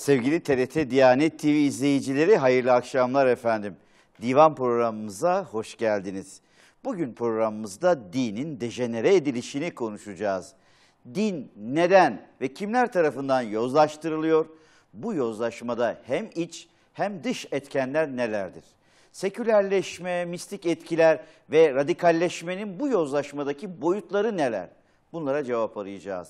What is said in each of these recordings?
Sevgili TRT Diyanet TV izleyicileri hayırlı akşamlar efendim. Divan programımıza hoş geldiniz. Bugün programımızda dinin dejenere edilişini konuşacağız. Din neden ve kimler tarafından yozlaştırılıyor? Bu yozlaşmada hem iç hem dış etkenler nelerdir? Sekülerleşme, mistik etkiler ve radikalleşmenin bu yozlaşmadaki boyutları neler? Bunlara cevap arayacağız.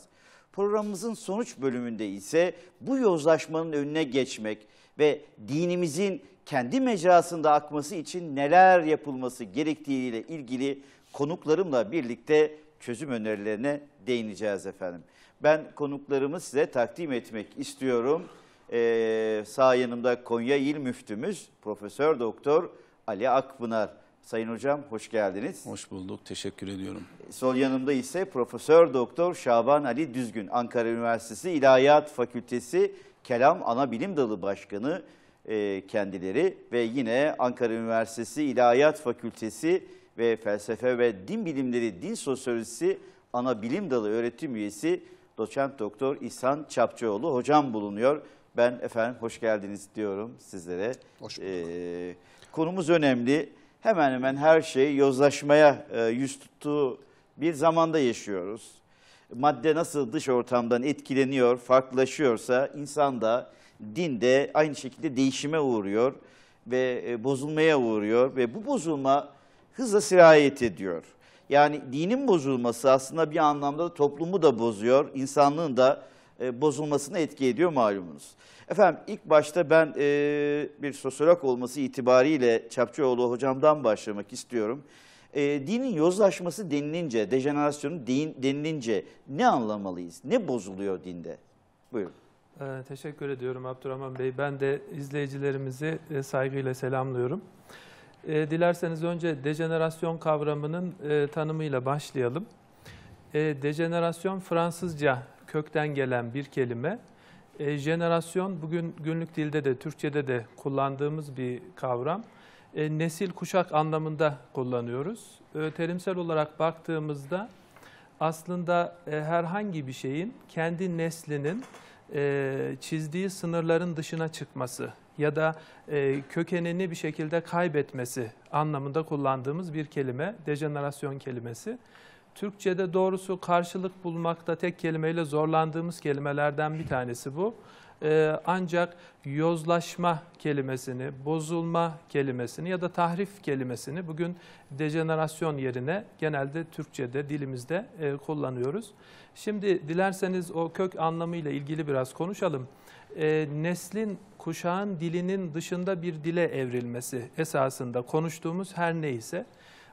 Programımızın sonuç bölümünde ise bu yozlaşmanın önüne geçmek ve dinimizin kendi mecrasında akması için neler yapılması gerektiğiyle ilgili konuklarımla birlikte çözüm önerilerine değineceğiz efendim. Ben konuklarımı size takdim etmek istiyorum. Ee, sağ yanımda Konya İl Müftümüz Profesör Doktor Ali Akpınar. Sayın Hocam hoş geldiniz. Hoş bulduk. Teşekkür ediyorum. Sol yanımda ise Profesör Doktor Şaban Ali Düzgün, Ankara Üniversitesi İlahiyat Fakültesi Kelam Ana Bilim Dalı Başkanı e, kendileri ve yine Ankara Üniversitesi İlahiyat Fakültesi ve Felsefe ve Din Bilimleri Din Sosyolojisi Ana Bilim Dalı öğretim üyesi Doçent Doktor İhsan Çapçıoğlu hocam bulunuyor. Ben efendim hoş geldiniz diyorum sizlere. Hoş e, bulduk. Ee, konumuz önemli hemen hemen her şey yozlaşmaya e, yüz tuttuğu bir zamanda yaşıyoruz. Madde nasıl dış ortamdan etkileniyor, farklılaşıyorsa insan da, din de aynı şekilde değişime uğruyor ve e, bozulmaya uğruyor ve bu bozulma hızla sirayet ediyor. Yani dinin bozulması aslında bir anlamda da toplumu da bozuyor, insanlığın da e, bozulmasını etki ediyor malumunuz. Efendim ilk başta ben e, bir sosyolog olması itibariyle Çapçıoğlu hocamdan başlamak istiyorum. E, dinin yozlaşması denilince, dejenerasyonu din, denilince ne anlamalıyız? Ne bozuluyor dinde? Buyurun. Ee, teşekkür ediyorum Abdurrahman Bey. Ben de izleyicilerimizi e, saygıyla selamlıyorum. E, dilerseniz önce dejenerasyon kavramının e, tanımıyla başlayalım. E, dejenerasyon Fransızca kökten gelen bir kelime e, jenerasyon bugün günlük dilde de Türkçe'de de kullandığımız bir kavram. E, nesil kuşak anlamında kullanıyoruz. E, terimsel olarak baktığımızda aslında e, herhangi bir şeyin kendi neslinin e, çizdiği sınırların dışına çıkması ya da e, kökenini bir şekilde kaybetmesi anlamında kullandığımız bir kelime, dejenerasyon kelimesi. Türkçe'de doğrusu karşılık bulmakta tek kelimeyle zorlandığımız kelimelerden bir tanesi bu. Ee, ancak yozlaşma kelimesini, bozulma kelimesini ya da tahrif kelimesini bugün dejenerasyon yerine genelde Türkçe'de, dilimizde e, kullanıyoruz. Şimdi dilerseniz o kök anlamıyla ilgili biraz konuşalım. E, neslin, kuşağın dilinin dışında bir dile evrilmesi esasında konuştuğumuz her neyse... ise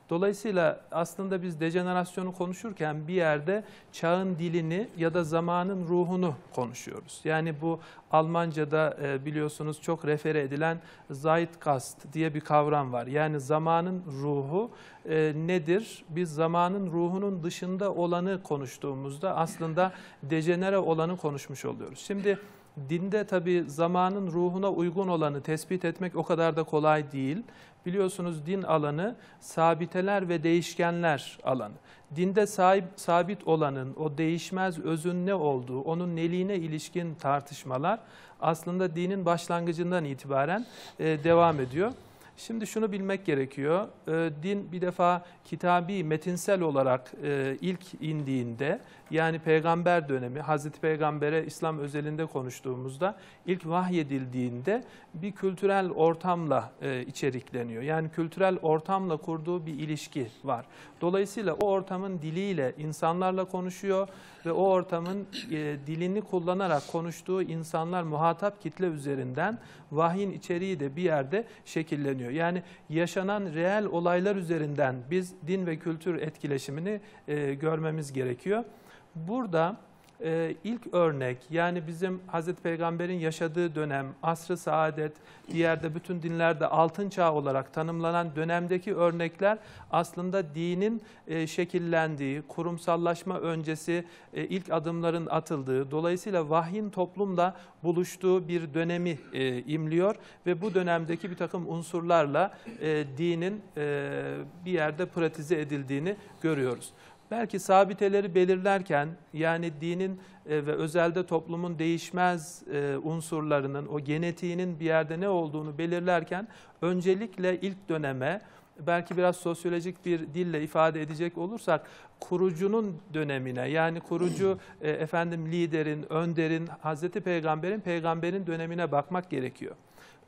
Dolayısıyla aslında biz dejenerasyonu konuşurken bir yerde çağın dilini ya da zamanın ruhunu konuşuyoruz. Yani bu Almanca'da e, biliyorsunuz çok refere edilen Zeitgeist diye bir kavram var. Yani zamanın ruhu e, nedir? Biz zamanın ruhunun dışında olanı konuştuğumuzda aslında dejenere olanı konuşmuş oluyoruz. Şimdi dinde tabi zamanın ruhuna uygun olanı tespit etmek o kadar da kolay değil. Biliyorsunuz din alanı sabiteler ve değişkenler alanı. Dinde sahip, sabit olanın o değişmez özün ne olduğu, onun neliğine ilişkin tartışmalar aslında dinin başlangıcından itibaren e, devam ediyor. Şimdi şunu bilmek gerekiyor. Ee, din bir defa kitabi, metinsel olarak e, ilk indiğinde yani peygamber dönemi, Hazreti Peygamber'e İslam özelinde konuştuğumuzda ilk vahyedildiğinde bir kültürel ortamla e, içerikleniyor. Yani kültürel ortamla kurduğu bir ilişki var. Dolayısıyla o ortamın diliyle insanlarla konuşuyor ve o ortamın e, dilini kullanarak konuştuğu insanlar muhatap kitle üzerinden vahyin içeriği de bir yerde şekilleniyor. Yani yaşanan reel olaylar üzerinden biz din ve kültür etkileşimini e, görmemiz gerekiyor. Burada e, ilk örnek yani bizim Hazreti Peygamber'in yaşadığı dönem, asr-ı saadet, diğer de bütün dinlerde altın çağ olarak tanımlanan dönemdeki örnekler aslında dinin e, şekillendiği, kurumsallaşma öncesi e, ilk adımların atıldığı, dolayısıyla vahyin toplumla buluştuğu bir dönemi e, imliyor ve bu dönemdeki bir takım unsurlarla e, dinin e, bir yerde pratize edildiğini görüyoruz. Belki sabiteleri belirlerken yani dinin e, ve özelde toplumun değişmez e, unsurlarının, o genetiğinin bir yerde ne olduğunu belirlerken öncelikle ilk döneme belki biraz sosyolojik bir dille ifade edecek olursak kurucunun dönemine yani kurucu e, efendim liderin, önderin, Hazreti Peygamber'in peygamberin dönemine bakmak gerekiyor.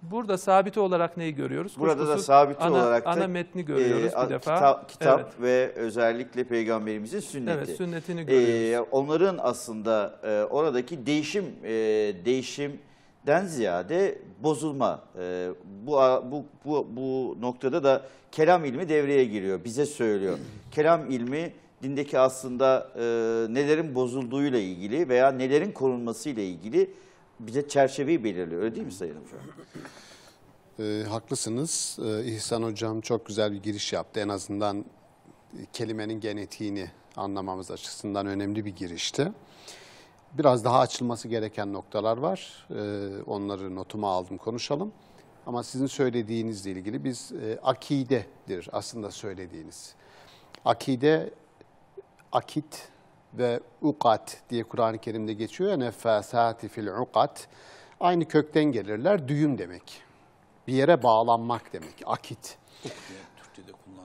Burada sabit olarak neyi görüyoruz? Burada Kuşkusuz da sabit olarak da ana metni e, görüyoruz e, bir defa. Kitap, kitap evet. ve özellikle peygamberimizin sünneti. Evet, sünnetini e, görüyoruz. E, onların aslında e, oradaki değişim e, değişimden ziyade bozulma. E, bu, bu bu bu noktada da kelam ilmi devreye giriyor. Bize söylüyor. kelam ilmi dindeki aslında e, nelerin bozulduğuyla ilgili veya nelerin korunmasıyla ilgili bize çerçeveyi belirliyor. Öyle değil mi Sayın Hocam? E, ee, haklısınız. E, İhsan Hocam çok güzel bir giriş yaptı. En azından kelimenin genetiğini anlamamız açısından önemli bir girişti. Biraz daha açılması gereken noktalar var. E, onları notuma aldım, konuşalım. Ama sizin söylediğinizle ilgili biz e, akidedir aslında söylediğiniz. Akide, akit ve ukat diye Kur'an-ı Kerim'de geçiyor ya nefesati fil ukat. Aynı kökten gelirler. Düğüm demek. Bir yere bağlanmak demek. Akit.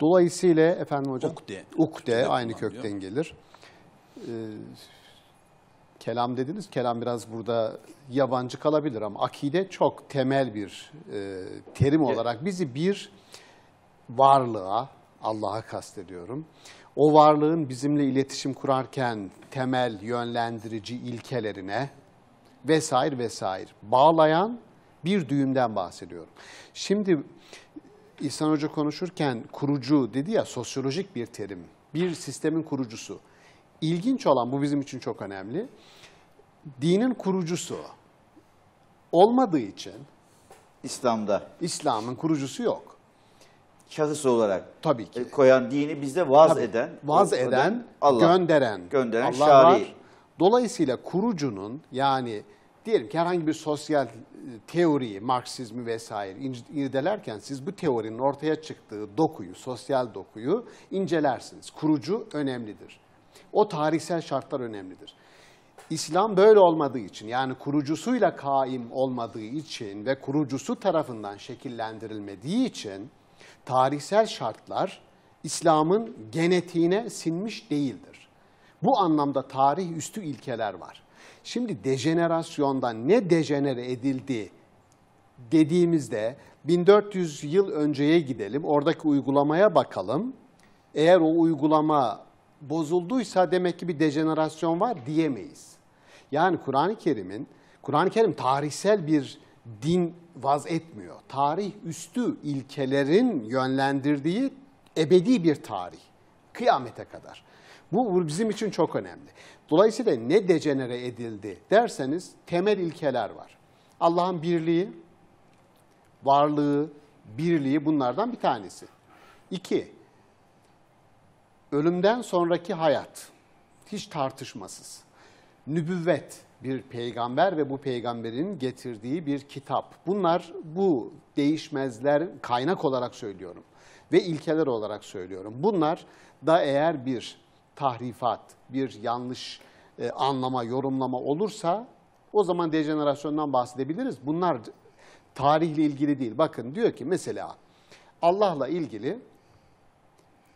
Dolayısıyla efendim hocam ukde, ukde aynı kökten gelir. Ee, kelam dediniz. Kelam biraz burada yabancı kalabilir ama akide çok temel bir e, terim olarak bizi bir varlığa, Allah'a kastediyorum. O varlığın bizimle iletişim kurarken temel yönlendirici ilkelerine vesaire vesaire bağlayan bir düğümden bahsediyorum. Şimdi İhsan Hoca konuşurken kurucu dedi ya sosyolojik bir terim. Bir sistemin kurucusu. İlginç olan bu bizim için çok önemli. Dinin kurucusu olmadığı için İslam'da İslam'ın kurucusu yok şahıs olarak Tabii ki. E, koyan dini bize vaz Tabii, eden, vaz eden, Allah, gönderen, gönderen Allah şari. Var. Dolayısıyla kurucunun yani diyelim ki herhangi bir sosyal e, teoriyi, Marksizmi vesaire irdelerken siz bu teorinin ortaya çıktığı dokuyu, sosyal dokuyu incelersiniz. Kurucu önemlidir. O tarihsel şartlar önemlidir. İslam böyle olmadığı için yani kurucusuyla kaim olmadığı için ve kurucusu tarafından şekillendirilmediği için tarihsel şartlar İslam'ın genetiğine sinmiş değildir. Bu anlamda tarih üstü ilkeler var. Şimdi dejenerasyondan ne dejenere edildi dediğimizde 1400 yıl önceye gidelim, oradaki uygulamaya bakalım. Eğer o uygulama bozulduysa demek ki bir dejenerasyon var diyemeyiz. Yani Kur'an-ı Kerim'in, Kur'an-ı Kerim tarihsel bir din vaz etmiyor. Tarih üstü ilkelerin yönlendirdiği ebedi bir tarih. Kıyamete kadar. Bu bizim için çok önemli. Dolayısıyla ne dejenere edildi derseniz temel ilkeler var. Allah'ın birliği, varlığı, birliği bunlardan bir tanesi. İki, ölümden sonraki hayat hiç tartışmasız. Nübüvvet, bir peygamber ve bu peygamberin getirdiği bir kitap. Bunlar bu değişmezler kaynak olarak söylüyorum ve ilkeler olarak söylüyorum. Bunlar da eğer bir tahrifat, bir yanlış e, anlama, yorumlama olursa o zaman dejenerasyondan bahsedebiliriz. Bunlar tarihle ilgili değil. Bakın diyor ki mesela Allah'la ilgili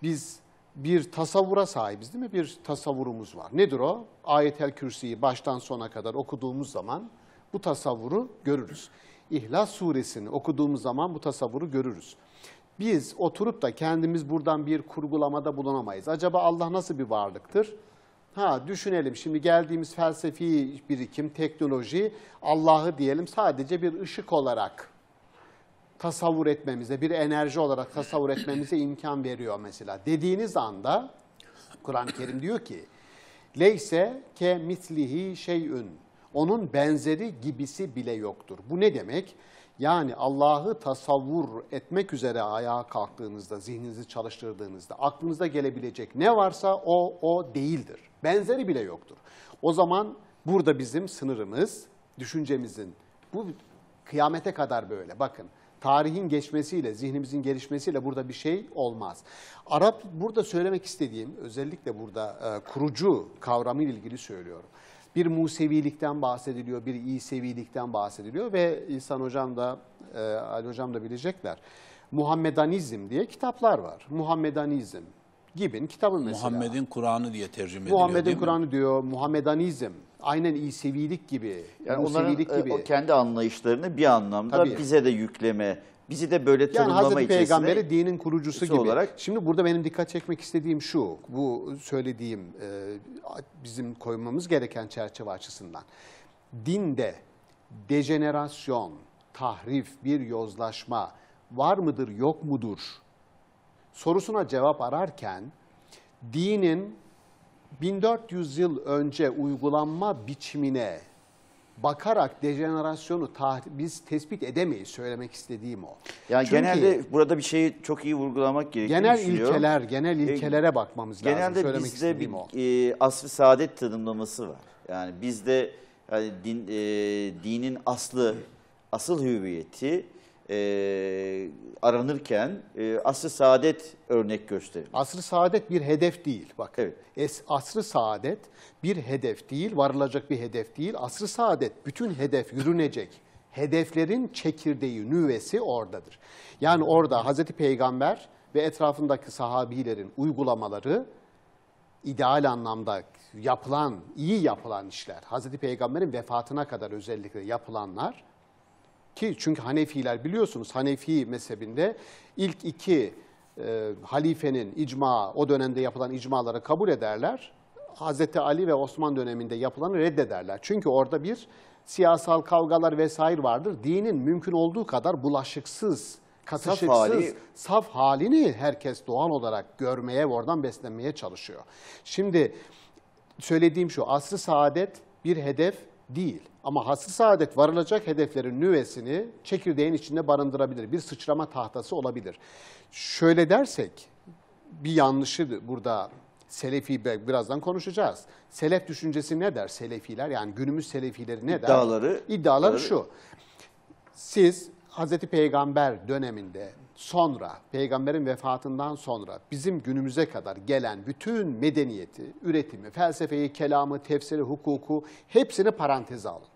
biz bir tasavvura sahibiz değil mi? Bir tasavvurumuz var. Nedir o? Ayet-el Kürsi'yi baştan sona kadar okuduğumuz zaman bu tasavvuru görürüz. İhlas suresini okuduğumuz zaman bu tasavvuru görürüz. Biz oturup da kendimiz buradan bir kurgulamada bulunamayız. Acaba Allah nasıl bir varlıktır? Ha düşünelim şimdi geldiğimiz felsefi birikim, teknoloji Allah'ı diyelim sadece bir ışık olarak tasavvur etmemize, bir enerji olarak tasavvur etmemize imkan veriyor mesela. Dediğiniz anda Kur'an-ı Kerim diyor ki Leyse ke mitlihi şeyün. Onun benzeri gibisi bile yoktur. Bu ne demek? Yani Allah'ı tasavvur etmek üzere ayağa kalktığınızda, zihninizi çalıştırdığınızda, aklınıza gelebilecek ne varsa o, o değildir. Benzeri bile yoktur. O zaman burada bizim sınırımız, düşüncemizin, bu kıyamete kadar böyle bakın tarihin geçmesiyle, zihnimizin gelişmesiyle burada bir şey olmaz. Arap burada söylemek istediğim, özellikle burada e, kurucu kavramı ile ilgili söylüyorum. Bir Musevilikten bahsediliyor, bir İsevilikten bahsediliyor ve İhsan Hocam da, e, Ali Hocam da bilecekler. Muhammedanizm diye kitaplar var. Muhammedanizm, Gib'in kitabı mesela. Muhammed'in Kur'an'ı diye tercüme ediliyor Muhammed'in Kur'an'ı diyor, Muhammedanizm, aynen İsevilik gibi. Yani onların e, gibi. O kendi anlayışlarını bir anlamda Tabii. bize de yükleme, bizi de böyle tanımlama yani Hazreti Peygamber'i dinin kurucusu gibi. Olarak, Şimdi burada benim dikkat çekmek istediğim şu, bu söylediğim e, bizim koymamız gereken çerçeve açısından. Dinde dejenerasyon, tahrif, bir yozlaşma var mıdır yok mudur? sorusuna cevap ararken dinin 1400 yıl önce uygulanma biçimine bakarak dejenerasyonu biz tespit edemeyiz söylemek istediğim o. Yani Çünkü genelde burada bir şeyi çok iyi vurgulamak gerekiyor. Genel ilkeler, genel e, ilkelere e, bakmamız genelde lazım söylemek bizde bir, o. E, asr-ı saadet tanımlaması var. Yani bizde yani din, e, dinin aslı, asıl hüviyeti e, aranırken e, asr-ı saadet örnek gösterir. Asr-ı saadet bir hedef değil. Bak. Evet. Es, asr-ı saadet bir hedef değil, varılacak bir hedef değil. Asr-ı saadet bütün hedef yürünecek hedeflerin çekirdeği, nüvesi oradadır. Yani orada Hazreti Peygamber ve etrafındaki sahabilerin uygulamaları ideal anlamda yapılan, iyi yapılan işler, Hazreti Peygamber'in vefatına kadar özellikle yapılanlar ki çünkü Hanefiler biliyorsunuz Hanefi mezhebinde ilk iki e, halifenin icma, o dönemde yapılan icmaları kabul ederler. Hazreti Ali ve Osman döneminde yapılanı reddederler. Çünkü orada bir siyasal kavgalar vesaire vardır. Dinin mümkün olduğu kadar bulaşıksız, kasışıksız, saf, hali. saf halini herkes doğal olarak görmeye ve oradan beslenmeye çalışıyor. Şimdi söylediğim şu, asr saadet bir hedef değil. Ama hasır saadet varılacak hedeflerin nüvesini çekirdeğin içinde barındırabilir. Bir sıçrama tahtası olabilir. Şöyle dersek bir yanlışı burada Selefi birazdan konuşacağız. Selef düşüncesi ne der Selefiler? Yani günümüz Selefileri ne iddiaları, der? İddiaları şu. Siz Hazreti Peygamber döneminde sonra, peygamberin vefatından sonra bizim günümüze kadar gelen bütün medeniyeti, üretimi, felsefeyi, kelamı, tefsiri, hukuku hepsini paranteze alın.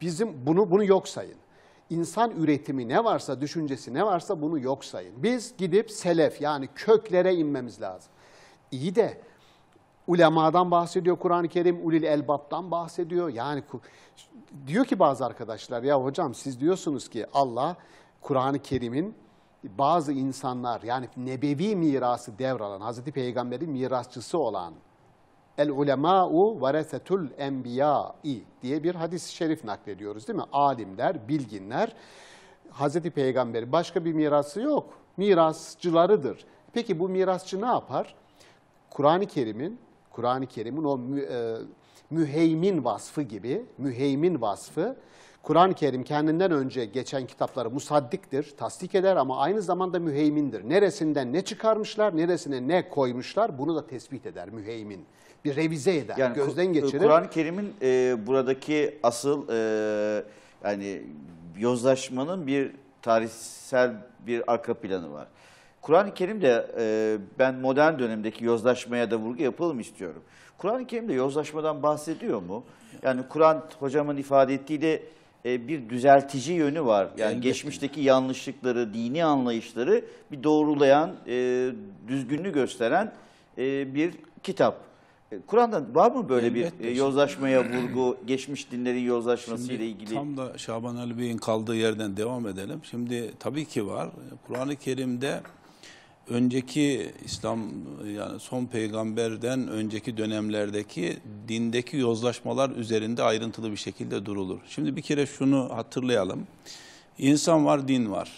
Bizim bunu bunu yok sayın. İnsan üretimi ne varsa, düşüncesi ne varsa bunu yok sayın. Biz gidip selef yani köklere inmemiz lazım. İyi de ulemadan bahsediyor Kur'an-ı Kerim, ulil elbaptan bahsediyor. Yani diyor ki bazı arkadaşlar ya hocam siz diyorsunuz ki Allah Kur'an-ı Kerim'in bazı insanlar yani nebevi mirası devralan, Hazreti Peygamber'in mirasçısı olan El ulema'u varesetul enbiya'i diye bir hadis-i şerif naklediyoruz değil mi? Alimler, bilginler Hazreti Peygamberi başka bir mirası yok. Mirasçılarıdır. Peki bu mirasçı ne yapar? Kur'an-ı Kerim'in Kur'an-ı Kerim'in o mü, e, müheymin vasfı gibi, müheymin vasfı Kur'an-ı Kerim kendinden önce geçen kitapları musaddiktir, tasdik eder ama aynı zamanda müheymindir. Neresinden ne çıkarmışlar, neresine ne koymuşlar bunu da tespit eder müheymin. Bir revize eder, yani gözden geçirir. Kur'an-ı Kerim'in e, buradaki asıl e, yani yozlaşmanın bir tarihsel bir arka planı var. Kur'an-ı Kerim'de e, ben modern dönemdeki yozlaşmaya da vurgu yapalım istiyorum. Kur'an-ı Kerim'de yozlaşmadan bahsediyor mu? Yani Kur'an hocamın ifade ettiğiyle e, bir düzeltici yönü var. Yani Elbette. geçmişteki yanlışlıkları, dini anlayışları bir doğrulayan, e, düzgünlüğü gösteren e, bir kitap. Kur'an'da var mı böyle Elbette. bir yozlaşmaya vurgu, geçmiş dinlerin yozlaşmasıyla ilgili? Tam da Şaban Ali Bey'in kaldığı yerden devam edelim. Şimdi tabii ki var. Kur'an-ı Kerim'de önceki İslam yani son peygamberden önceki dönemlerdeki dindeki yozlaşmalar üzerinde ayrıntılı bir şekilde durulur. Şimdi bir kere şunu hatırlayalım. İnsan var, din var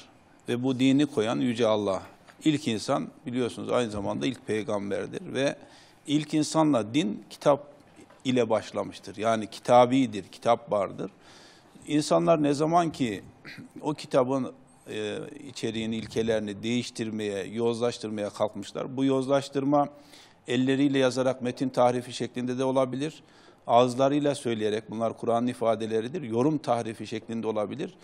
ve bu dini koyan yüce Allah. İlk insan biliyorsunuz aynı zamanda ilk peygamberdir ve ilk insanla din kitap ile başlamıştır. Yani kitabidir, kitap vardır. İnsanlar ne zaman ki o kitabın e, içeriğin ilkelerini değiştirmeye, yozlaştırmaya kalkmışlar. Bu yozlaştırma elleriyle yazarak metin tahrifi şeklinde de olabilir. Ağızlarıyla söyleyerek bunlar Kur'an'ın ifadeleridir. Yorum tahrifi şeklinde olabilir.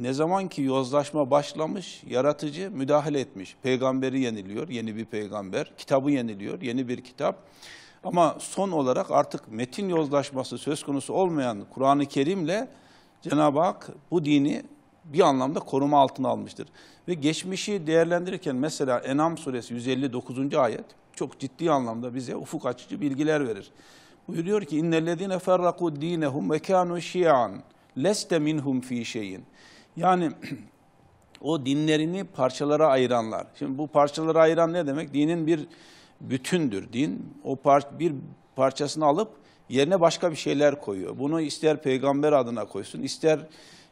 Ne zaman ki yozlaşma başlamış, yaratıcı müdahale etmiş. Peygamberi yeniliyor, yeni bir peygamber. Kitabı yeniliyor, yeni bir kitap. Ama son olarak artık metin yozlaşması söz konusu olmayan Kur'an-ı Kerim'le Cenab-ı Hak bu dini bir anlamda koruma altına almıştır. Ve geçmişi değerlendirirken mesela Enam suresi 159. ayet çok ciddi anlamda bize ufuk açıcı bilgiler verir. Buyuruyor ki innellezine ferraku dinehum ve kanu şian leste minhum fi şeyin. Yani o dinlerini parçalara ayıranlar. Şimdi bu parçalara ayıran ne demek? Dinin bir bütündür. Din o par bir parçasını alıp yerine başka bir şeyler koyuyor. Bunu ister peygamber adına koysun, ister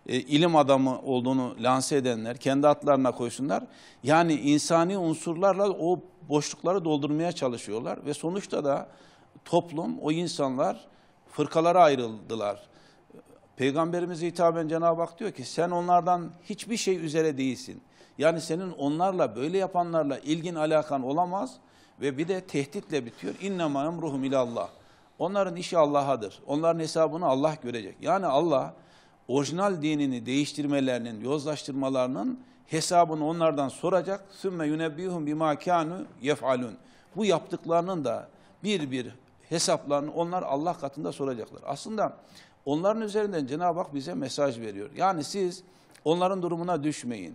e, ilim adamı olduğunu lanse edenler kendi atlarına koysunlar. Yani insani unsurlarla o boşlukları doldurmaya çalışıyorlar ve sonuçta da toplum o insanlar fırkalara ayrıldılar. Peygamberimize hitaben Cenab-ı Hak diyor ki sen onlardan hiçbir şey üzere değilsin. Yani senin onlarla böyle yapanlarla ilgin alakan olamaz ve bir de tehditle bitiyor. İnnemâ emruhum ilallah. Onların işi Allah'adır. Onların hesabını Allah görecek. Yani Allah orijinal dinini değiştirmelerinin, yozlaştırmalarının hesabını onlardan soracak. Sümme yunebbihum bima kanu yef'alun. Bu yaptıklarının da bir bir hesaplarını onlar Allah katında soracaklar. Aslında onların üzerinden Cenab-ı Hak bize mesaj veriyor. Yani siz onların durumuna düşmeyin.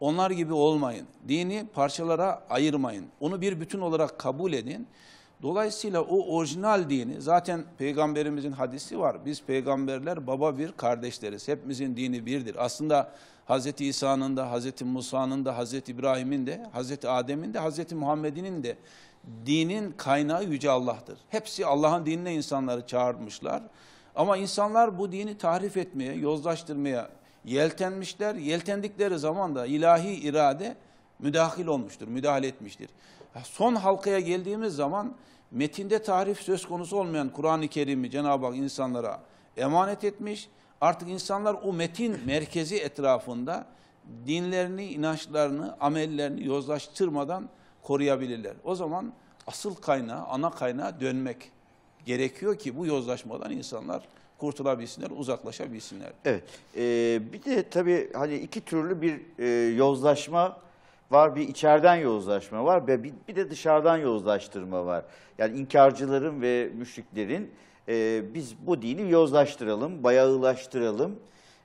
Onlar gibi olmayın. Dini parçalara ayırmayın. Onu bir bütün olarak kabul edin. Dolayısıyla o orijinal dini zaten peygamberimizin hadisi var. Biz peygamberler baba bir kardeşleriz. Hepimizin dini birdir. Aslında Hz. İsa'nın da, Hz. Musa'nın da, Hz. İbrahim'in de, Hz. Adem'in de, Hz. Muhammed'in de dinin kaynağı Yüce Allah'tır. Hepsi Allah'ın dinine insanları çağırmışlar. Ama insanlar bu dini tahrif etmeye, yozlaştırmaya yeltenmişler. Yeltendikleri zaman da ilahi irade müdahil olmuştur, müdahale etmiştir. Son halkaya geldiğimiz zaman metinde tarif söz konusu olmayan Kur'an-ı Kerim'i Cenab-ı Hak insanlara emanet etmiş. Artık insanlar o metin merkezi etrafında dinlerini, inançlarını, amellerini yozlaştırmadan koruyabilirler. O zaman asıl kaynağı, ana kaynağa dönmek gerekiyor ki bu yozlaşmadan insanlar kurtulabilsinler, uzaklaşabilsinler. Evet. Ee, bir de tabii hani iki türlü bir e, yozlaşma var, bir içeriden yozlaşma var ve bir, bir de dışarıdan yozlaştırma var. Yani inkarcıların ve müşriklerin e, biz bu dini yozlaştıralım, bayağılaştıralım,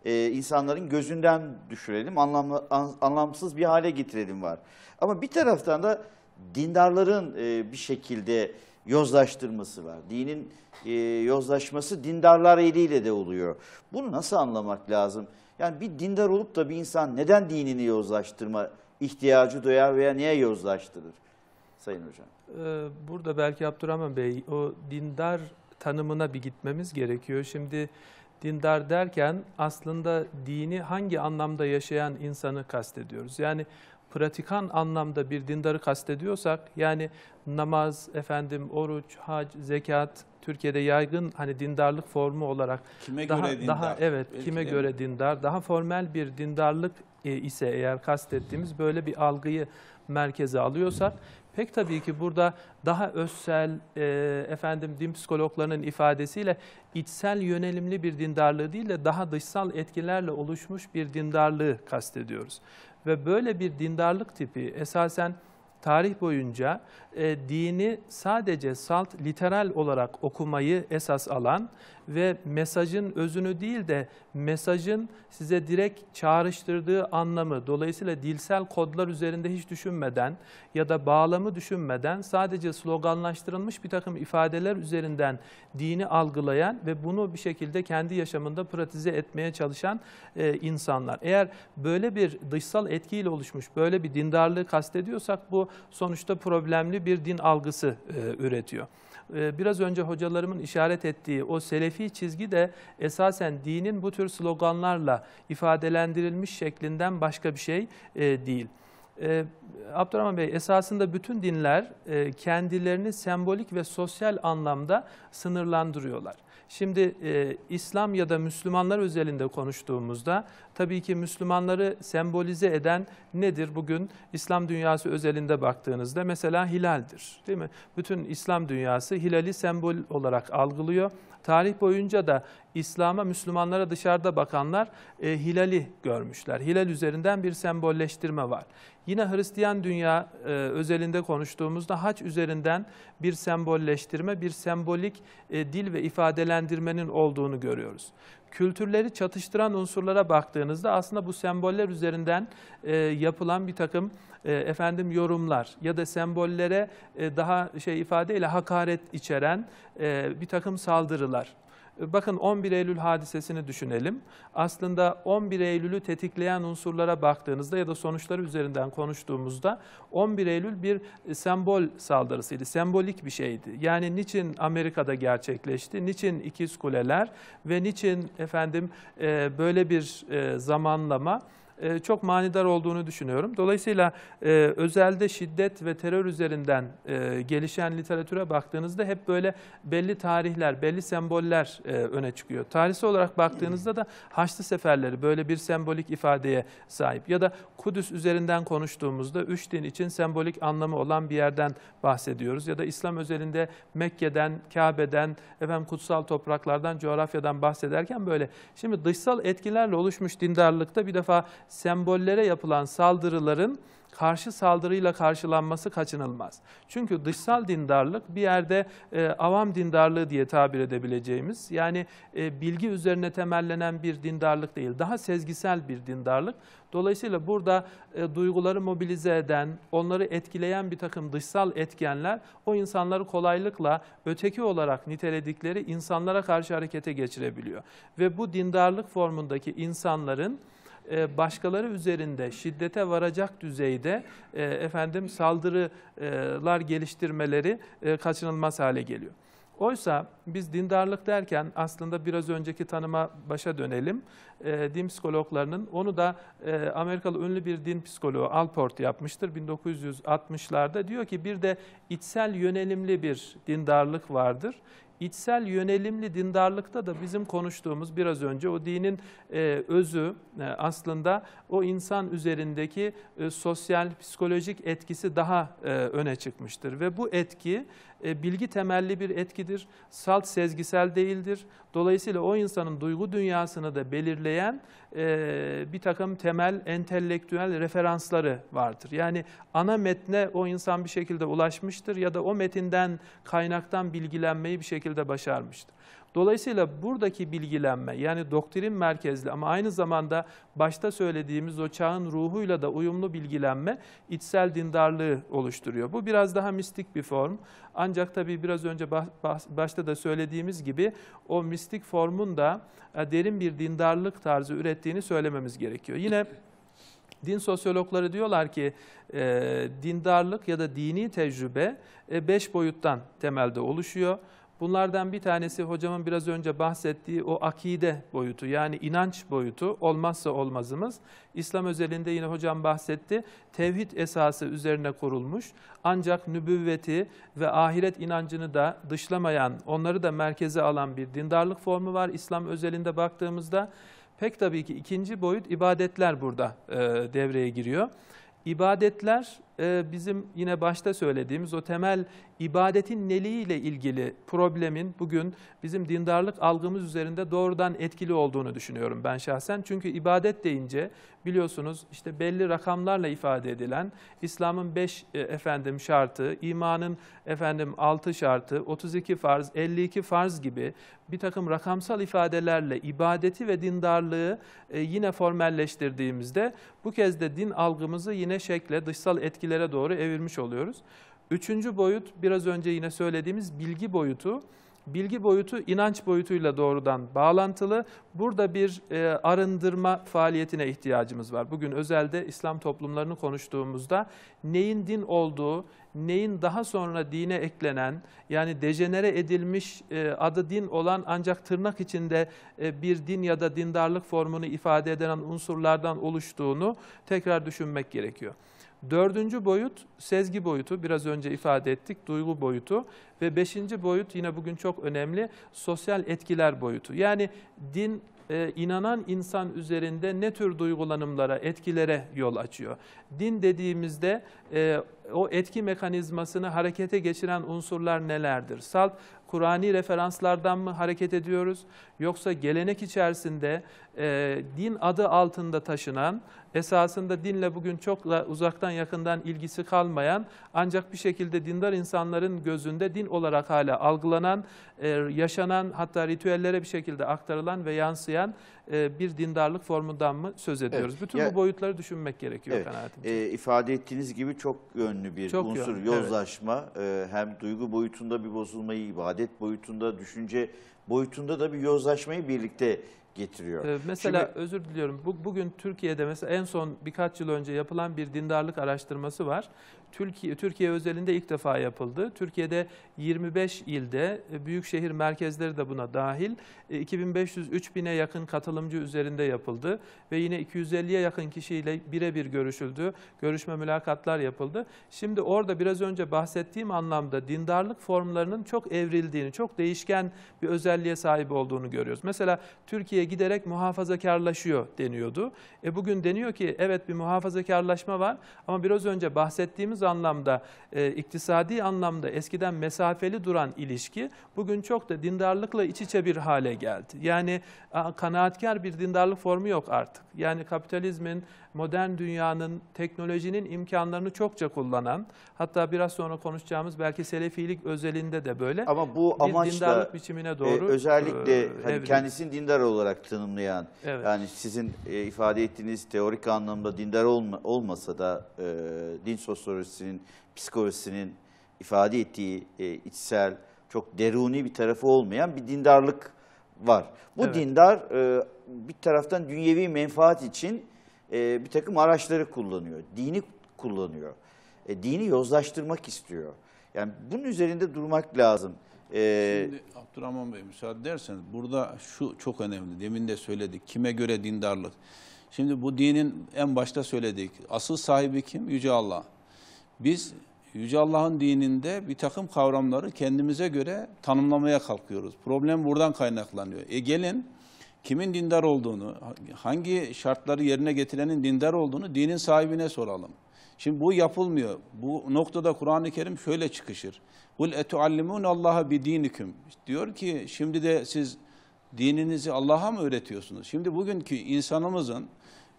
e, insanların gözünden düşürelim, anlamlı, an, anlamsız bir hale getirelim var. Ama bir taraftan da dindarların e, bir şekilde yozlaştırması var. Dinin e, yozlaşması dindarlar eliyle de oluyor. Bunu nasıl anlamak lazım? Yani bir dindar olup da bir insan neden dinini yozlaştırma ihtiyacı duyar veya niye yozlaştırır Sayın Hocam? Ee, burada belki Abdurrahman Bey o dindar tanımına bir gitmemiz gerekiyor. Şimdi dindar derken aslında dini hangi anlamda yaşayan insanı kastediyoruz? Yani pratikan anlamda bir dindarı kastediyorsak yani namaz, efendim oruç, hac, zekat, Türkiye'de yaygın hani dindarlık formu olarak kime daha, göre dindar? Daha, evet Belki kime göre mi? dindar? Daha formel bir dindarlık e, ise eğer kastettiğimiz böyle bir algıyı merkeze alıyorsak pek tabii ki burada daha özsel e, efendim din psikologlarının ifadesiyle içsel yönelimli bir dindarlığı değil de daha dışsal etkilerle oluşmuş bir dindarlığı kastediyoruz. Ve böyle bir dindarlık tipi esasen tarih boyunca e, dini sadece salt literal olarak okumayı esas alan ve mesajın özünü değil de mesajın size direkt çağrıştırdığı anlamı dolayısıyla dilsel kodlar üzerinde hiç düşünmeden ya da bağlamı düşünmeden sadece sloganlaştırılmış bir takım ifadeler üzerinden dini algılayan ve bunu bir şekilde kendi yaşamında pratize etmeye çalışan e, insanlar. Eğer böyle bir dışsal etkiyle oluşmuş böyle bir dindarlığı kastediyorsak bu sonuçta problemli bir din algısı e, üretiyor. Ee, biraz önce hocalarımın işaret ettiği o selefi çizgi de esasen dinin bu tür sloganlarla ifadelendirilmiş şeklinden başka bir şey e, değil. Ee, Abdurrahman Bey, esasında bütün dinler e, kendilerini sembolik ve sosyal anlamda sınırlandırıyorlar. Şimdi e, İslam ya da Müslümanlar özelinde konuştuğumuzda tabii ki Müslümanları sembolize eden nedir bugün İslam dünyası özelinde baktığınızda mesela hilaldir değil mi? Bütün İslam dünyası hilali sembol olarak algılıyor Tarih boyunca da İslam'a, Müslümanlara dışarıda bakanlar e, hilali görmüşler. Hilal üzerinden bir sembolleştirme var. Yine Hristiyan dünya e, özelinde konuştuğumuzda haç üzerinden bir sembolleştirme, bir sembolik e, dil ve ifadelendirmenin olduğunu görüyoruz kültürleri çatıştıran unsurlara baktığınızda aslında bu semboller üzerinden e, yapılan bir takım e, efendim yorumlar ya da sembollere e, daha şey ifadeyle hakaret içeren e, bir takım saldırılar Bakın 11 Eylül hadisesini düşünelim. Aslında 11 Eylül'ü tetikleyen unsurlara baktığınızda ya da sonuçları üzerinden konuştuğumuzda 11 Eylül bir sembol saldırısıydı. Sembolik bir şeydi. Yani niçin Amerika'da gerçekleşti? Niçin ikiz kuleler ve niçin efendim e, böyle bir e, zamanlama? E, çok manidar olduğunu düşünüyorum. Dolayısıyla e, özelde şiddet ve terör üzerinden e, gelişen literatüre baktığınızda hep böyle belli tarihler, belli semboller öne çıkıyor. Tarihsel olarak baktığınızda da Haçlı Seferleri böyle bir sembolik ifadeye sahip ya da Kudüs üzerinden konuştuğumuzda üç din için sembolik anlamı olan bir yerden bahsediyoruz ya da İslam özelinde Mekke'den, Kabe'den, efendim kutsal topraklardan, coğrafyadan bahsederken böyle. Şimdi dışsal etkilerle oluşmuş dindarlıkta bir defa sembollere yapılan saldırıların karşı saldırıyla karşılanması kaçınılmaz. Çünkü dışsal dindarlık bir yerde e, avam dindarlığı diye tabir edebileceğimiz yani e, bilgi üzerine temellenen bir dindarlık değil daha sezgisel bir dindarlık. Dolayısıyla burada e, duyguları mobilize eden, onları etkileyen bir takım dışsal etkenler o insanları kolaylıkla öteki olarak niteledikleri insanlara karşı harekete geçirebiliyor. Ve bu dindarlık formundaki insanların e, başkaları üzerinde şiddete varacak düzeyde e, efendim saldırılar geliştirmeleri e, kaçınılmaz hale geliyor. Oysa biz dindarlık derken aslında biraz önceki tanıma başa dönelim. E, din psikologlarının onu da e, Amerikalı ünlü bir din psikoloğu Alport yapmıştır 1960'larda. Diyor ki bir de içsel yönelimli bir dindarlık vardır içsel yönelimli dindarlıkta da bizim konuştuğumuz biraz önce o dinin e, özü e, aslında o insan üzerindeki e, sosyal psikolojik etkisi daha e, öne çıkmıştır ve bu etki e, bilgi temelli bir etkidir. Salt sezgisel değildir. Dolayısıyla o insanın duygu dünyasını da belirleyen e, bir takım temel entelektüel referansları vardır. Yani ana metne o insan bir şekilde ulaşmıştır ya da o metinden kaynaktan bilgilenmeyi bir şekilde başarmıştır. Dolayısıyla buradaki bilgilenme yani doktrin merkezli ama aynı zamanda başta söylediğimiz o çağın ruhuyla da uyumlu bilgilenme içsel dindarlığı oluşturuyor. Bu biraz daha mistik bir form. Ancak tabii biraz önce başta da söylediğimiz gibi o mistik formun da e, derin bir dindarlık tarzı ürettiğini söylememiz gerekiyor. Yine din sosyologları diyorlar ki e, dindarlık ya da dini tecrübe e, beş boyuttan temelde oluşuyor. Bunlardan bir tanesi hocamın biraz önce bahsettiği o akide boyutu yani inanç boyutu olmazsa olmazımız. İslam özelinde yine hocam bahsetti tevhid esası üzerine kurulmuş ancak nübüvveti ve ahiret inancını da dışlamayan onları da merkeze alan bir dindarlık formu var İslam özelinde baktığımızda. Pek tabii ki ikinci boyut ibadetler burada e, devreye giriyor. İbadetler ee, bizim yine başta söylediğimiz o temel ibadetin neliğiyle ilgili problemin bugün bizim dindarlık algımız üzerinde doğrudan etkili olduğunu düşünüyorum ben şahsen. Çünkü ibadet deyince biliyorsunuz işte belli rakamlarla ifade edilen İslam'ın 5 e, efendim şartı, imanın efendim 6 şartı, 32 farz, 52 farz gibi bir takım rakamsal ifadelerle ibadeti ve dindarlığı e, yine formelleştirdiğimizde bu kez de din algımızı yine şekle, dışsal etki etkilere doğru evirmiş oluyoruz. Üçüncü boyut biraz önce yine söylediğimiz bilgi boyutu. Bilgi boyutu inanç boyutuyla doğrudan bağlantılı. Burada bir e, arındırma faaliyetine ihtiyacımız var. Bugün özelde İslam toplumlarını konuştuğumuzda neyin din olduğu, neyin daha sonra dine eklenen yani dejenere edilmiş e, adı din olan ancak tırnak içinde e, bir din ya da dindarlık formunu ifade eden unsurlardan oluştuğunu tekrar düşünmek gerekiyor. Dördüncü boyut sezgi boyutu biraz önce ifade ettik duygu boyutu ve beşinci boyut yine bugün çok önemli sosyal etkiler boyutu. Yani din e, inanan insan üzerinde ne tür duygulanımlara, etkilere yol açıyor. Din dediğimizde e, o etki mekanizmasını harekete geçiren unsurlar nelerdir? Salt Kur'ani referanslardan mı hareket ediyoruz? Yoksa gelenek içerisinde e, din adı altında taşınan, esasında dinle bugün çok uzaktan yakından ilgisi kalmayan, ancak bir şekilde dindar insanların gözünde din olarak hala algılanan, e, yaşanan hatta ritüellere bir şekilde aktarılan ve yansıyan e, bir dindarlık formundan mı söz ediyoruz? Evet. Bütün ya, bu boyutları düşünmek gerekiyor evet. kanaatimce. E, ifade ettiğiniz gibi çok yönlü bir çok unsur, yönlü, yozlaşma. Evet. E, hem duygu boyutunda bir bozulmayı, ibadet boyutunda, düşünce boyutunda da bir yozlaşmayı birlikte getiriyor. Ee, mesela Şimdi, özür diliyorum. Bu, bugün Türkiye'de mesela en son birkaç yıl önce yapılan bir dindarlık araştırması var. Türkiye, Türkiye özelinde ilk defa yapıldı. Türkiye'de 25 ilde, e, büyük şehir merkezleri de buna dahil, 2500-3000'e yakın katılımcı üzerinde yapıldı. Ve yine 250'ye yakın kişiyle birebir görüşüldü, görüşme mülakatlar yapıldı. Şimdi orada biraz önce bahsettiğim anlamda dindarlık formlarının çok evrildiğini, çok değişken bir özelliğe sahip olduğunu görüyoruz. Mesela Türkiye giderek muhafazakarlaşıyor deniyordu. E bugün deniyor ki evet bir muhafazakarlaşma var ama biraz önce bahsettiğimiz anlamda, e, iktisadi anlamda eskiden mesafeli duran ilişki bugün çok da dindarlıkla iç içe bir hale geldi. Yani kanaatkar bir dindarlık formu yok artık. Yani kapitalizmin, modern dünyanın, teknolojinin imkanlarını çokça kullanan, hatta biraz sonra konuşacağımız belki selefilik özelinde de böyle Ama bu bir amaçla, dindarlık biçimine e, doğru. E, özellikle e, hani kendisini dindar olarak tanımlayan, evet. yani sizin e, ifade ettiğiniz teorik anlamda dindar olma, olmasa da e, din sosyolojisi filozofisinin, psikolojisinin ifade ettiği e, içsel, çok deruni bir tarafı olmayan bir dindarlık var. Bu evet. dindar e, bir taraftan dünyevi menfaat için e, bir takım araçları kullanıyor. Dini kullanıyor. E, dini yozlaştırmak istiyor. Yani bunun üzerinde durmak lazım. Ee, Şimdi Abdurrahman Bey müsaade ederseniz burada şu çok önemli. Demin de söyledik. Kime göre dindarlık? Şimdi bu dinin en başta söyledik. Asıl sahibi kim? Yüce Allah biz Yüce Allah'ın dininde bir takım kavramları kendimize göre tanımlamaya kalkıyoruz. Problem buradan kaynaklanıyor. E gelin kimin dindar olduğunu, hangi şartları yerine getirenin dindar olduğunu dinin sahibine soralım. Şimdi bu yapılmıyor. Bu noktada Kur'an-ı Kerim şöyle çıkışır. Kul etuallimun Allah'a bi dinikum. Diyor ki şimdi de siz dininizi Allah'a mı öğretiyorsunuz? Şimdi bugünkü insanımızın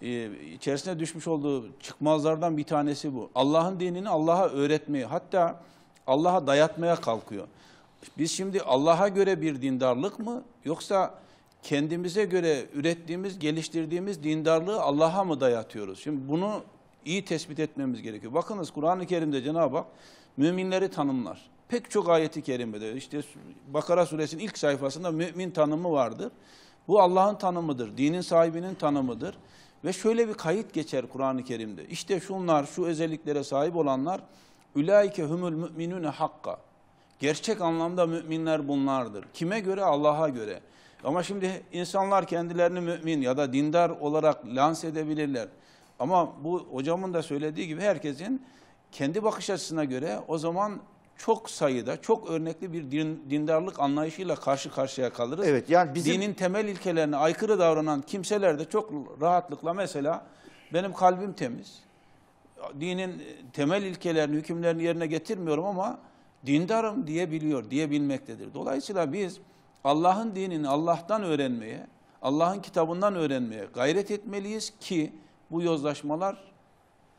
e, içerisine düşmüş olduğu çıkmazlardan bir tanesi bu. Allah'ın dinini Allah'a öğretmeye hatta Allah'a dayatmaya kalkıyor. Biz şimdi Allah'a göre bir dindarlık mı yoksa kendimize göre ürettiğimiz, geliştirdiğimiz dindarlığı Allah'a mı dayatıyoruz? Şimdi bunu iyi tespit etmemiz gerekiyor. Bakınız Kur'an-ı Kerim'de Cenab-ı Hak müminleri tanımlar. Pek çok ayeti kerimede işte Bakara suresinin ilk sayfasında mümin tanımı vardır. Bu Allah'ın tanımıdır, dinin sahibinin tanımıdır. Ve şöyle bir kayıt geçer Kur'an-ı Kerim'de. İşte şunlar, şu özelliklere sahip olanlar ülaike humul müminune hakka. Gerçek anlamda müminler bunlardır. Kime göre? Allah'a göre. Ama şimdi insanlar kendilerini mümin ya da dindar olarak lanse edebilirler. Ama bu hocamın da söylediği gibi herkesin kendi bakış açısına göre o zaman çok sayıda, çok örnekli bir din, dindarlık anlayışıyla karşı karşıya kalırız. Evet, yani bizim... Dinin temel ilkelerine aykırı davranan kimseler de çok rahatlıkla mesela benim kalbim temiz, dinin temel ilkelerini, hükümlerini yerine getirmiyorum ama dindarım diyebiliyor, diyebilmektedir. Dolayısıyla biz Allah'ın dinini Allah'tan öğrenmeye, Allah'ın kitabından öğrenmeye gayret etmeliyiz ki bu yozlaşmalar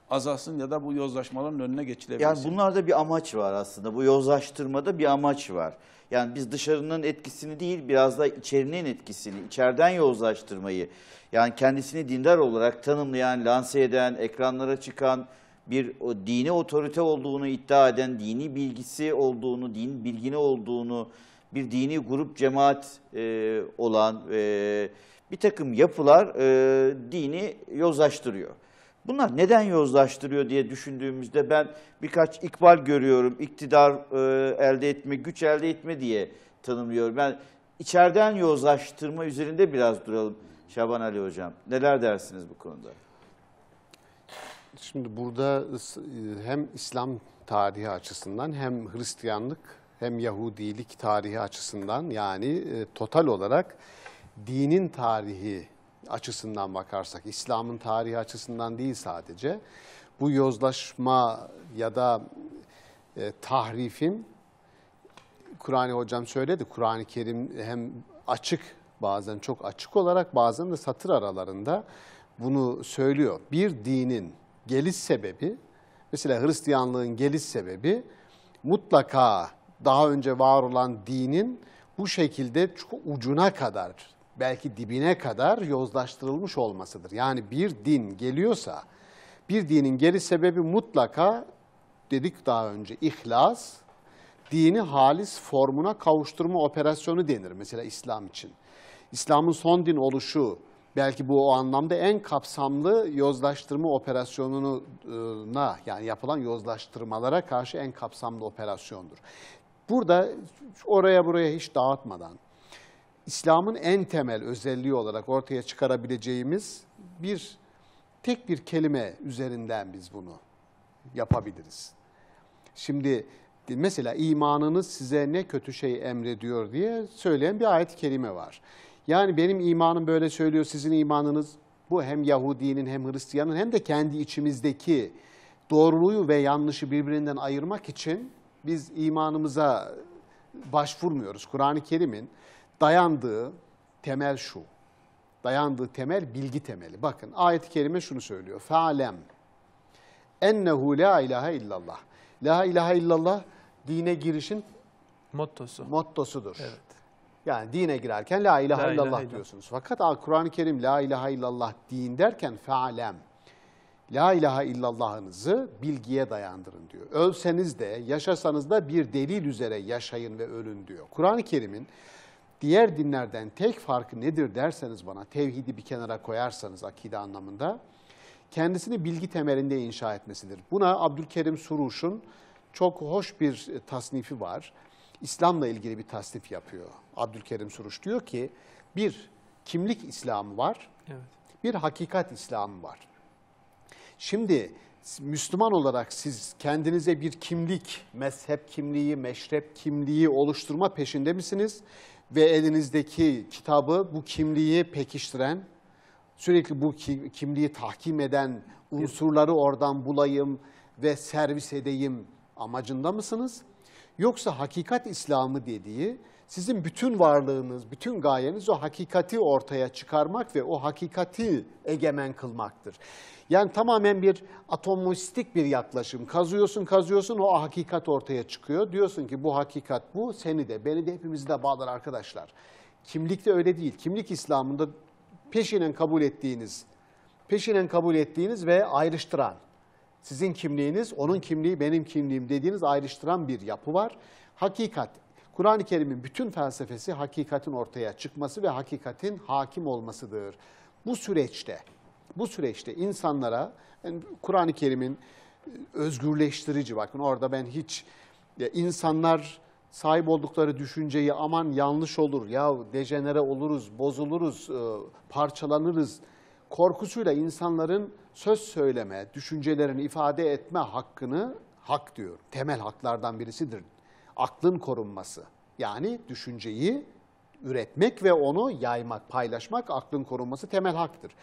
azalsın ya da bu yozlaşmaların önüne geçilebilsin. Yani bunlarda bir amaç var aslında. Bu yozlaştırmada bir amaç var. Yani biz dışarının etkisini değil biraz da içerinin etkisini, içeriden yozlaştırmayı yani kendisini dindar olarak tanımlayan, lanse eden, ekranlara çıkan bir o dini otorite olduğunu iddia eden, dini bilgisi olduğunu, din bilgini olduğunu, bir dini grup cemaat e, olan e, bir takım yapılar e, dini yozlaştırıyor. Bunlar neden yozlaştırıyor diye düşündüğümüzde ben birkaç ikbal görüyorum. İktidar e, elde etme, güç elde etme diye tanımlıyorum. Ben içeriden yozlaştırma üzerinde biraz duralım Şaban Ali Hocam. Neler dersiniz bu konuda? Şimdi burada e, hem İslam tarihi açısından hem Hristiyanlık hem Yahudilik tarihi açısından yani e, total olarak dinin tarihi açısından bakarsak, İslam'ın tarihi açısından değil sadece, bu yozlaşma ya da e, tahrifin, kuran Hocam söyledi, Kur'an-ı Kerim hem açık bazen çok açık olarak bazen de satır aralarında bunu söylüyor. Bir dinin geliş sebebi, mesela Hristiyanlığın geliş sebebi mutlaka daha önce var olan dinin bu şekilde ucuna kadar belki dibine kadar yozlaştırılmış olmasıdır. Yani bir din geliyorsa, bir dinin geliş sebebi mutlaka dedik daha önce ihlas, dini halis formuna kavuşturma operasyonu denir mesela İslam için. İslam'ın son din oluşu belki bu o anlamda en kapsamlı yozlaştırma operasyonuna yani yapılan yozlaştırmalara karşı en kapsamlı operasyondur. Burada oraya buraya hiç dağıtmadan İslam'ın en temel özelliği olarak ortaya çıkarabileceğimiz bir tek bir kelime üzerinden biz bunu yapabiliriz. Şimdi mesela imanınız size ne kötü şey emrediyor diye söyleyen bir ayet-i kerime var. Yani benim imanım böyle söylüyor, sizin imanınız bu hem Yahudinin hem Hristiyanın hem de kendi içimizdeki doğruluğu ve yanlışı birbirinden ayırmak için biz imanımıza başvurmuyoruz. Kur'an-ı Kerim'in dayandığı temel şu. Dayandığı temel bilgi temeli. Bakın ayet-i kerime şunu söylüyor. falem ennehu la ilahe illallah. La ilahe illallah dine girişin mottosu. Mottosudur. Evet. Yani dine girerken la ilahe la illallah diyorsunuz. Fakat Kur'an-ı Kerim la ilahe illallah din derken falem La ilahe illallahınızı bilgiye dayandırın diyor. Ölseniz de yaşasanız da bir delil üzere yaşayın ve ölün diyor. Kur'an-ı Kerim'in diğer dinlerden tek farkı nedir derseniz bana, tevhidi bir kenara koyarsanız akide anlamında, kendisini bilgi temelinde inşa etmesidir. Buna Abdülkerim Suruş'un çok hoş bir e, tasnifi var. İslam'la ilgili bir tasnif yapıyor. Abdülkerim Suruş diyor ki, bir kimlik İslam var, evet. bir hakikat İslam var. Şimdi Müslüman olarak siz kendinize bir kimlik, mezhep kimliği, meşrep kimliği oluşturma peşinde misiniz? ve elinizdeki kitabı bu kimliği pekiştiren, sürekli bu kimliği tahkim eden unsurları oradan bulayım ve servis edeyim amacında mısınız? Yoksa hakikat İslam'ı dediği sizin bütün varlığınız, bütün gayeniz o hakikati ortaya çıkarmak ve o hakikati egemen kılmaktır. Yani tamamen bir atomistik bir yaklaşım. Kazıyorsun, kazıyorsun o hakikat ortaya çıkıyor. Diyorsun ki bu hakikat bu, seni de, beni de hepimizi de bağlar arkadaşlar. Kimlik de öyle değil. Kimlik İslam'ında peşinen kabul ettiğiniz, peşinen kabul ettiğiniz ve ayrıştıran, sizin kimliğiniz, onun kimliği, benim kimliğim dediğiniz ayrıştıran bir yapı var. Hakikat Kur'an-ı Kerim'in bütün felsefesi hakikatin ortaya çıkması ve hakikatin hakim olmasıdır. Bu süreçte, bu süreçte insanlara yani Kur'an-ı Kerim'in e, özgürleştirici bakın orada ben hiç ya insanlar sahip oldukları düşünceyi aman yanlış olur ya dejenere oluruz, bozuluruz, e, parçalanırız korkusuyla insanların söz söyleme, düşüncelerini ifade etme hakkını hak diyor. Temel haklardan birisidir aklın korunması. Yani düşünceyi üretmek ve onu yaymak, paylaşmak aklın korunması temel haktır.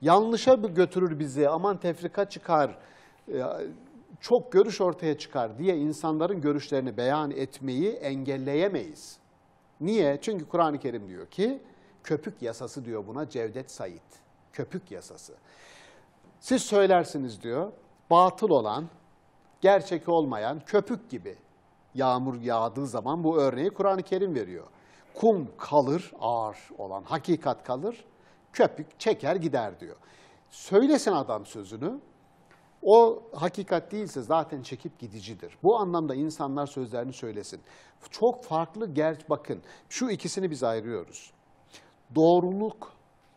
Yanlışa götürür bizi, aman tefrika çıkar, e, çok görüş ortaya çıkar diye insanların görüşlerini beyan etmeyi engelleyemeyiz. Niye? Çünkü Kur'an-ı Kerim diyor ki, köpük yasası diyor buna Cevdet Said. Köpük yasası. Siz söylersiniz diyor, batıl olan, gerçek olmayan, köpük gibi yağmur yağdığı zaman bu örneği Kur'an-ı Kerim veriyor. Kum kalır ağır olan, hakikat kalır, köpük çeker gider diyor. Söylesin adam sözünü, o hakikat değilse zaten çekip gidicidir. Bu anlamda insanlar sözlerini söylesin. Çok farklı Gerç bakın şu ikisini biz ayırıyoruz. Doğruluk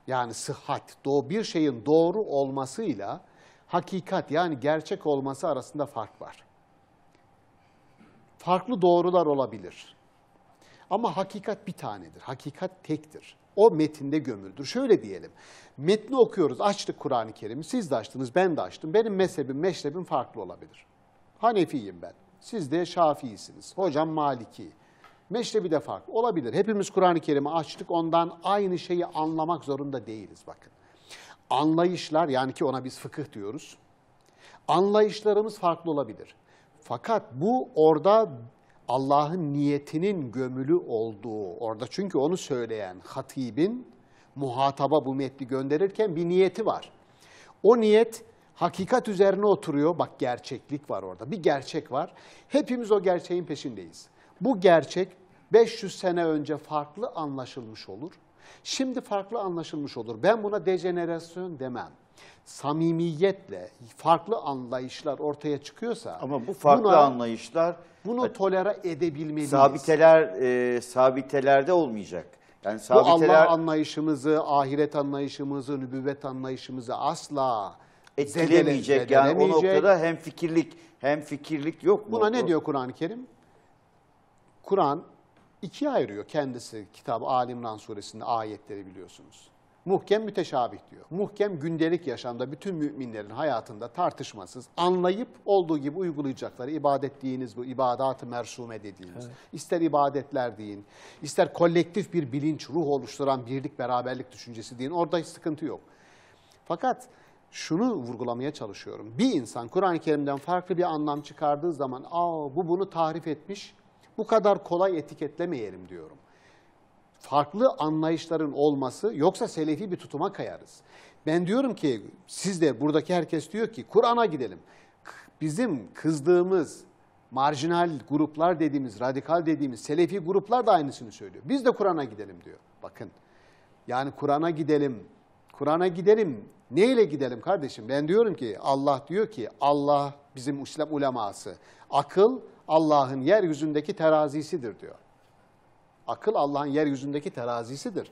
yani sıhhat, doğ bir şeyin doğru olmasıyla hakikat yani gerçek olması arasında fark var farklı doğrular olabilir. Ama hakikat bir tanedir. Hakikat tektir. O metinde gömüldür. Şöyle diyelim. Metni okuyoruz. Açtık Kur'an-ı Kerim'i. Siz de açtınız, ben de açtım. Benim mezhebim, meşrebim farklı olabilir. Hanefiyim ben. Siz de Şafii'siniz. Hocam Maliki. Meşrebi de farklı. Olabilir. Hepimiz Kur'an-ı Kerim'i açtık. Ondan aynı şeyi anlamak zorunda değiliz bakın. Anlayışlar yani ki ona biz fıkıh diyoruz. Anlayışlarımız farklı olabilir. Fakat bu orada Allah'ın niyetinin gömülü olduğu, orada çünkü onu söyleyen hatibin muhataba bu metni gönderirken bir niyeti var. O niyet hakikat üzerine oturuyor. Bak gerçeklik var orada. Bir gerçek var. Hepimiz o gerçeğin peşindeyiz. Bu gerçek 500 sene önce farklı anlaşılmış olur. Şimdi farklı anlaşılmış olur. Ben buna dejenerasyon demem samimiyetle farklı anlayışlar ortaya çıkıyorsa ama bu farklı buna, anlayışlar bunu tolera edebilmeliyiz. Sabiteler e, sabitelerde olmayacak. Yani sabiteler bu Allah anlayışımızı, ahiret anlayışımızı, nübüvvet anlayışımızı asla etkilemeyecek. Yani o noktada hem fikirlik hem fikirlik yok mu? Buna ne diyor Kur'an-ı Kerim? Kur'an ikiye ayırıyor kendisi kitabı Ali suresinde ayetleri biliyorsunuz. Muhkem müteşabih diyor. Muhkem gündelik yaşamda bütün müminlerin hayatında tartışmasız anlayıp olduğu gibi uygulayacakları ibadet diyiniz bu ibadat-ı mersume dediğimiz. Evet. İster ibadetler deyin, ister kolektif bir bilinç, ruh oluşturan birlik, beraberlik düşüncesi deyin. Orada hiç sıkıntı yok. Fakat şunu vurgulamaya çalışıyorum. Bir insan Kur'an-ı Kerim'den farklı bir anlam çıkardığı zaman aa bu bunu tarif etmiş, bu kadar kolay etiketlemeyelim diyorum farklı anlayışların olması yoksa selefi bir tutuma kayarız. Ben diyorum ki siz de buradaki herkes diyor ki Kur'an'a gidelim. Bizim kızdığımız marjinal gruplar dediğimiz, radikal dediğimiz selefi gruplar da aynısını söylüyor. Biz de Kur'an'a gidelim diyor. Bakın yani Kur'an'a gidelim, Kur'an'a gidelim. Neyle gidelim kardeşim? Ben diyorum ki Allah diyor ki Allah bizim İslam uleması. Akıl Allah'ın yeryüzündeki terazisidir diyor. Akıl Allah'ın yeryüzündeki terazisidir.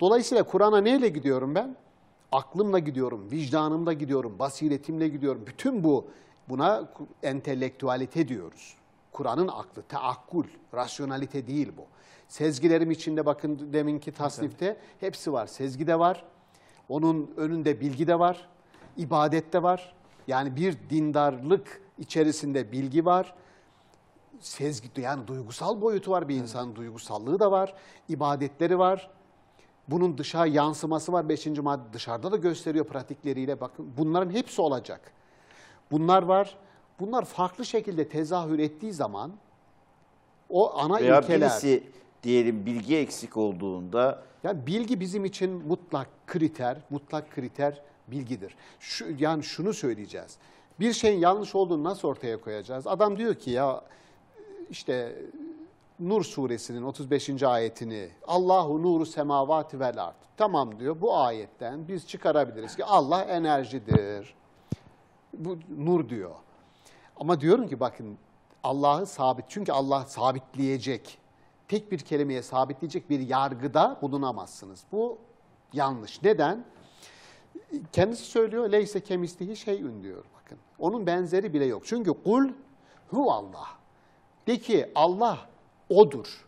Dolayısıyla Kur'an'a neyle gidiyorum ben? Aklımla gidiyorum, vicdanımla gidiyorum, basiretimle gidiyorum. Bütün bu buna entelektüalite diyoruz. Kur'an'ın aklı, taakkul, rasyonalite değil bu. Sezgilerim içinde bakın deminki tasnifte hepsi var. Sezgi de var, onun önünde bilgi de var, ibadet de var. Yani bir dindarlık içerisinde bilgi var, sezgi yani duygusal boyutu var bir insanın evet. duygusallığı da var, ibadetleri var. Bunun dışa yansıması var. Beşinci madde dışarıda da gösteriyor pratikleriyle. Bakın bunların hepsi olacak. Bunlar var. Bunlar farklı şekilde tezahür ettiği zaman o ana Veya ilkeler... Birisi diyelim bilgi eksik olduğunda... Yani bilgi bizim için mutlak kriter, mutlak kriter bilgidir. Şu, yani şunu söyleyeceğiz. Bir şeyin yanlış olduğunu nasıl ortaya koyacağız? Adam diyor ki ya işte Nur suresinin 35. ayetini Allahu nuru semavati vel art. Tamam diyor bu ayetten biz çıkarabiliriz ki Allah enerjidir. Bu nur diyor. Ama diyorum ki bakın Allah'ı sabit çünkü Allah sabitleyecek. Tek bir kelimeye sabitleyecek bir yargıda bulunamazsınız. Bu yanlış. Neden? Kendisi söylüyor leyse kemislihi şeyün diyor bakın. Onun benzeri bile yok. Çünkü kul hu Allah. De ki Allah odur.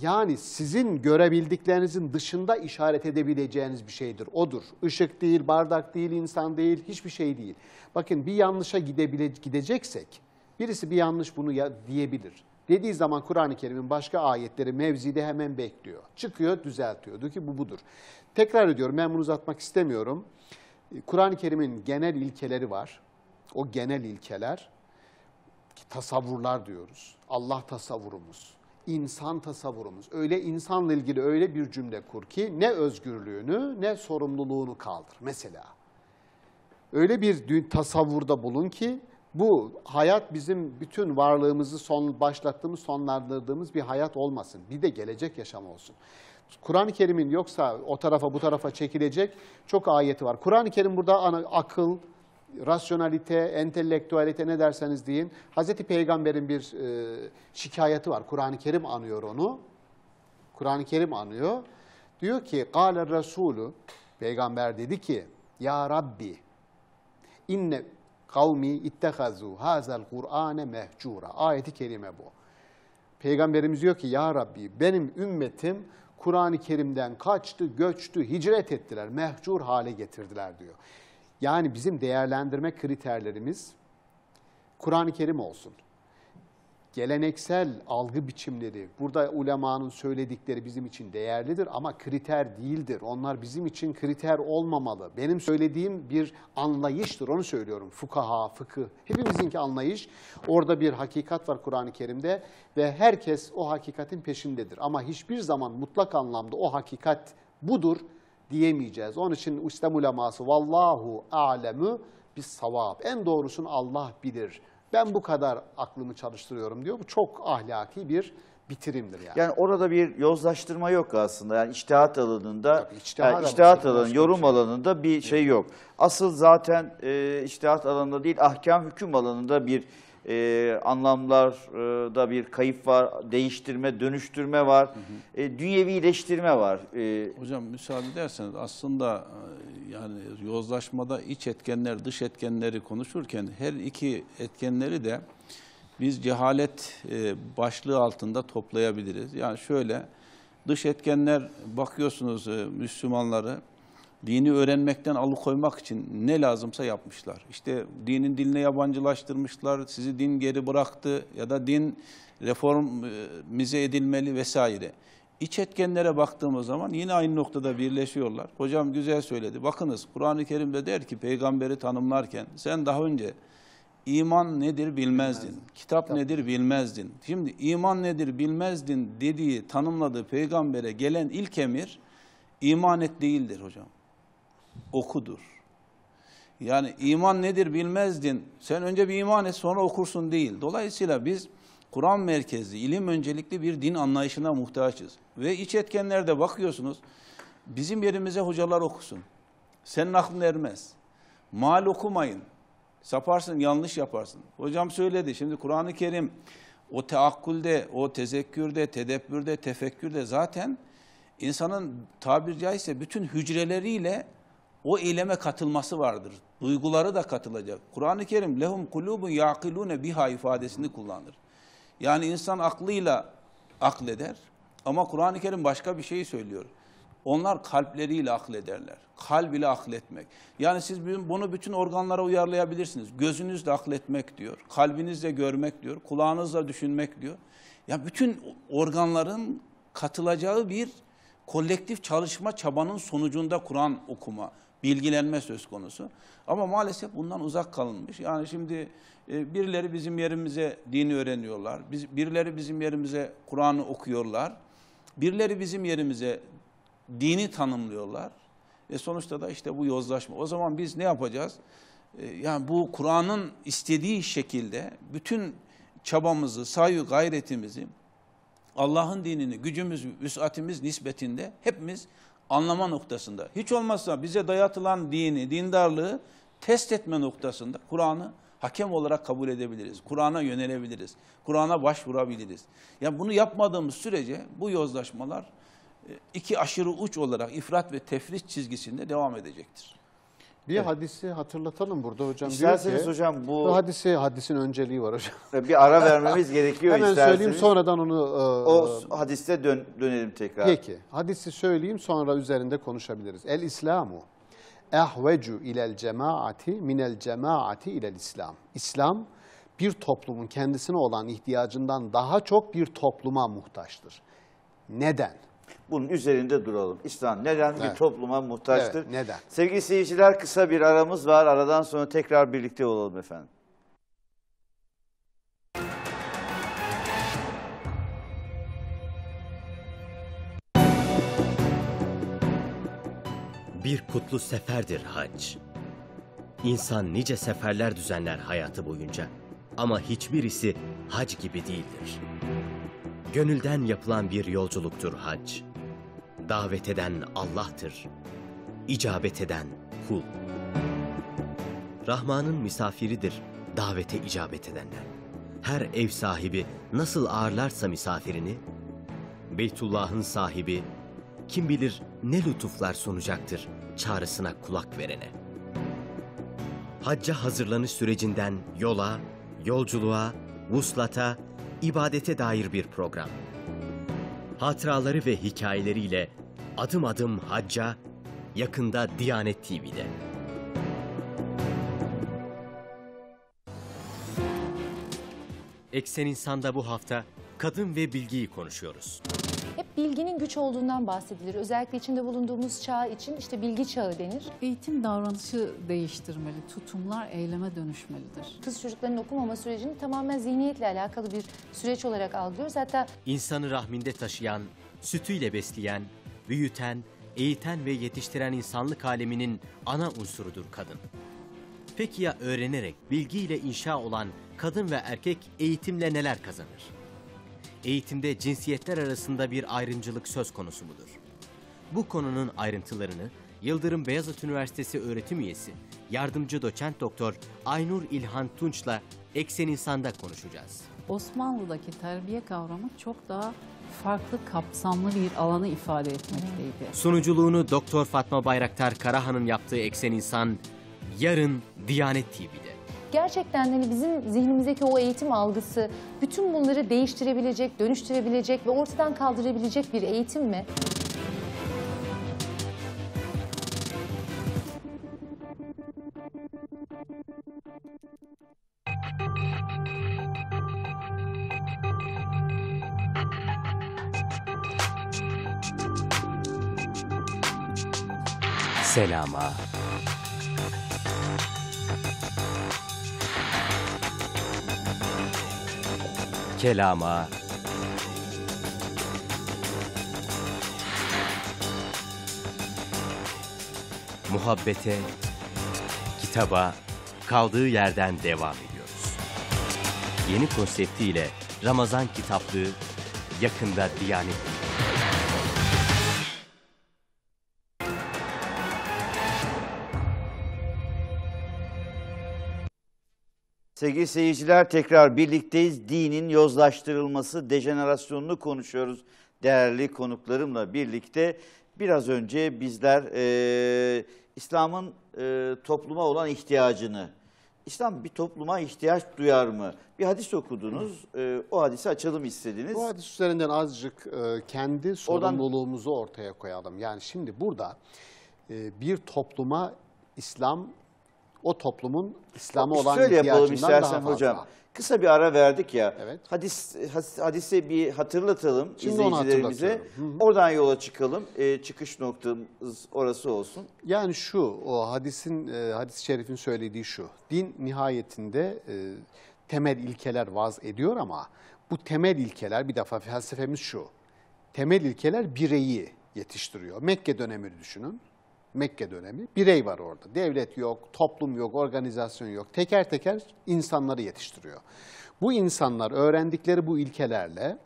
Yani sizin görebildiklerinizin dışında işaret edebileceğiniz bir şeydir. Odur. Işık değil, bardak değil, insan değil, hiçbir şey değil. Bakın bir yanlışa gidebile, gideceksek, birisi bir yanlış bunu ya, diyebilir. Dediği zaman Kur'an-ı Kerim'in başka ayetleri mevzide hemen bekliyor. Çıkıyor, düzeltiyor. Diyor ki bu budur. Tekrar ediyorum, ben bunu uzatmak istemiyorum. Kur'an-ı Kerim'in genel ilkeleri var. O genel ilkeler ki tasavvurlar diyoruz. Allah tasavvurumuz, insan tasavvurumuz. Öyle insanla ilgili öyle bir cümle kur ki ne özgürlüğünü ne sorumluluğunu kaldır mesela. Öyle bir tasavvurda bulun ki bu hayat bizim bütün varlığımızı son başlattığımız, sonlandırdığımız bir hayat olmasın. Bir de gelecek yaşam olsun. Kur'an-ı Kerim'in yoksa o tarafa bu tarafa çekilecek çok ayeti var. Kur'an-ı Kerim burada ana, akıl, rasyonalite, entelektüelite ne derseniz deyin. Hazreti Peygamber'in bir e, şikayeti var. Kur'an-ı Kerim anıyor onu. Kur'an-ı Kerim anıyor. Diyor ki, "Kale Resulü, Peygamber dedi ki, Ya Rabbi, inne kavmi ittehazu hazel Kur'ane mehcura. Ayeti kerime bu. Peygamberimiz diyor ki, Ya Rabbi, benim ümmetim Kur'an-ı Kerim'den kaçtı, göçtü, hicret ettiler, mehcur hale getirdiler diyor. Yani bizim değerlendirme kriterlerimiz Kur'an-ı Kerim olsun. Geleneksel algı biçimleri, burada ulemanın söyledikleri bizim için değerlidir ama kriter değildir. Onlar bizim için kriter olmamalı. Benim söylediğim bir anlayıştır, onu söylüyorum. Fukaha, fıkıh, hepimizinki anlayış. Orada bir hakikat var Kur'an-ı Kerim'de ve herkes o hakikatin peşindedir. Ama hiçbir zaman mutlak anlamda o hakikat budur diyemeyeceğiz. Onun için İslam uleması vallahu alemu biz savab. En doğrusunu Allah bilir. Ben bu kadar aklımı çalıştırıyorum diyor. Bu çok ahlaki bir bitirimdir yani. Yani orada bir yozlaştırma yok aslında. Yani içtihat alanında, Tabii, içtihat, yani içtihat alanı, yorum alanında bir şey yok. Asıl zaten e, içtihat alanında değil, ahkam hüküm alanında bir ee, e, anlamlarda bir kayıp var, değiştirme, dönüştürme var, hı hı. E, dünyevileştirme var. E, Hocam müsaade ederseniz aslında e, yani yozlaşmada iç etkenler, dış etkenleri konuşurken her iki etkenleri de biz cehalet e, başlığı altında toplayabiliriz. Yani şöyle dış etkenler bakıyorsunuz e, Müslümanları dini öğrenmekten alıkoymak için ne lazımsa yapmışlar. İşte dinin diline yabancılaştırmışlar, sizi din geri bıraktı ya da din reformize edilmeli vesaire. İç etkenlere baktığımız zaman yine aynı noktada birleşiyorlar. Hocam güzel söyledi. Bakınız Kur'an-ı Kerim'de der ki peygamberi tanımlarken sen daha önce iman nedir bilmezdin, bilmezdin. kitap Tabii. nedir bilmezdin. Şimdi iman nedir bilmezdin dediği tanımladığı peygambere gelen ilk emir iman et değildir hocam okudur. Yani iman nedir bilmezdin. Sen önce bir iman et sonra okursun değil. Dolayısıyla biz Kur'an merkezli, ilim öncelikli bir din anlayışına muhtaçız. Ve iç etkenlerde bakıyorsunuz, bizim yerimize hocalar okusun. Senin aklın ermez. Mal okumayın. Saparsın, yanlış yaparsın. Hocam söyledi, şimdi Kur'an-ı Kerim o teakkulde, o tezekkürde, tedebbürde, tefekkürde zaten insanın tabir caizse bütün hücreleriyle o eyleme katılması vardır. Duyguları da katılacak. Kur'an-ı Kerim lehum kulubun yaqilune biha ifadesini kullanır. Yani insan aklıyla akleder ama Kur'an-ı Kerim başka bir şey söylüyor. Onlar kalpleriyle aklederler. Kalb ile akletmek. Yani siz bunu bütün organlara uyarlayabilirsiniz. Gözünüzle akletmek diyor. Kalbinizle görmek diyor. Kulağınızla düşünmek diyor. Ya bütün organların katılacağı bir kolektif çalışma çabanın sonucunda Kur'an okuma bilgilenme söz konusu. Ama maalesef bundan uzak kalınmış. Yani şimdi e, birileri bizim yerimize dini öğreniyorlar. Biz, birileri bizim yerimize Kur'an'ı okuyorlar. Birileri bizim yerimize dini tanımlıyorlar. E sonuçta da işte bu yozlaşma. O zaman biz ne yapacağız? E, yani bu Kur'an'ın istediği şekilde bütün çabamızı, sayı gayretimizi, Allah'ın dinini, gücümüz, vüsatimiz nispetinde hepimiz anlama noktasında, hiç olmazsa bize dayatılan dini, dindarlığı test etme noktasında Kur'an'ı hakem olarak kabul edebiliriz. Kur'an'a yönelebiliriz. Kur'an'a başvurabiliriz. Yani bunu yapmadığımız sürece bu yozlaşmalar e, iki aşırı uç olarak ifrat ve tefrit çizgisinde devam edecektir. Bir evet. hadisi hatırlatalım burada hocam. İsterseniz diyor ki, hocam bu... bu hadisi hadisin önceliği var hocam. Bir ara vermemiz gerekiyor Hemen isterseniz. söyleyeyim sonradan onu... E, o hadiste dön, dönelim tekrar. Peki hadisi söyleyeyim sonra üzerinde konuşabiliriz. El İslamu ehvecu ilel cemaati minel cemaati ilel İslam. İslam bir toplumun kendisine olan ihtiyacından daha çok bir topluma muhtaçtır. Neden? bunun üzerinde duralım. İslam neden evet. bir topluma muhtaçtır? Evet, neden? Sevgili seyirciler kısa bir aramız var. Aradan sonra tekrar birlikte olalım efendim. Bir kutlu seferdir hac. İnsan nice seferler düzenler hayatı boyunca ama hiçbirisi hac gibi değildir. Gönülden yapılan bir yolculuktur hac davet eden Allah'tır. İcabet eden kul. Rahman'ın misafiridir davete icabet edenler. Her ev sahibi nasıl ağırlarsa misafirini, Beytullah'ın sahibi kim bilir ne lütuflar sunacaktır çağrısına kulak verene. Hacca hazırlanış sürecinden yola, yolculuğa, vuslata, ibadete dair bir program. Hatıraları ve hikayeleriyle Adım adım hacca, yakında Diyanet TV'de. Eksen İnsan'da bu hafta kadın ve bilgiyi konuşuyoruz. Hep bilginin güç olduğundan bahsedilir. Özellikle içinde bulunduğumuz çağ için işte bilgi çağı denir. Eğitim davranışı değiştirmeli, tutumlar eyleme dönüşmelidir. Kız çocukların okumama sürecini tamamen zihniyetle alakalı bir süreç olarak algılıyoruz. Hatta insanı rahminde taşıyan, sütüyle besleyen, büyüten, eğiten ve yetiştiren insanlık aleminin ana unsurudur kadın. Peki ya öğrenerek, bilgiyle inşa olan kadın ve erkek eğitimle neler kazanır? Eğitimde cinsiyetler arasında bir ayrımcılık söz konusu mudur? Bu konunun ayrıntılarını Yıldırım Beyazıt Üniversitesi öğretim üyesi, yardımcı doçent doktor Aynur İlhan Tunç'la Eksen İnsan'da konuşacağız. Osmanlı'daki terbiye kavramı çok daha farklı kapsamlı bir alanı ifade etmekteydi. Sunuculuğunu Doktor Fatma Bayraktar Karahan'ın yaptığı Eksen İnsan yarın Diyanet TV'de. Gerçekten hani bizim zihnimizdeki o eğitim algısı bütün bunları değiştirebilecek, dönüştürebilecek ve ortadan kaldırabilecek bir eğitim mi? selama. Kelama. Muhabbete, kitaba, kaldığı yerden devam ediyoruz. Yeni konseptiyle Ramazan kitaplığı yakında Diyanet Sevgili seyirciler tekrar birlikteyiz. Dinin yozlaştırılması, dejenerasyonunu konuşuyoruz değerli konuklarımla birlikte. Biraz önce bizler e, İslam'ın e, topluma olan ihtiyacını, İslam bir topluma ihtiyaç duyar mı? Bir hadis okudunuz, e, o hadisi açalım istediniz. Bu hadis üzerinden azıcık e, kendi sorumluluğumuzu ortaya koyalım. Yani şimdi burada e, bir topluma İslam o toplumun İslam'a olan Şöyle yapalım istersen hocam. Fazla. Kısa bir ara verdik ya. Evet. Hadis, hadis hadise bir hatırlatalım Şimdi izleyicilerimize. Oradan yola çıkalım. E, çıkış noktamız orası olsun. Yani şu o hadisin e, hadis-i şerifin söylediği şu. Din nihayetinde e, temel ilkeler vaz ediyor ama bu temel ilkeler bir defa felsefemiz şu. Temel ilkeler bireyi yetiştiriyor. Mekke dönemini düşünün. Mekke dönemi. Birey var orada. Devlet yok, toplum yok, organizasyon yok. Teker teker insanları yetiştiriyor. Bu insanlar öğrendikleri bu ilkelerle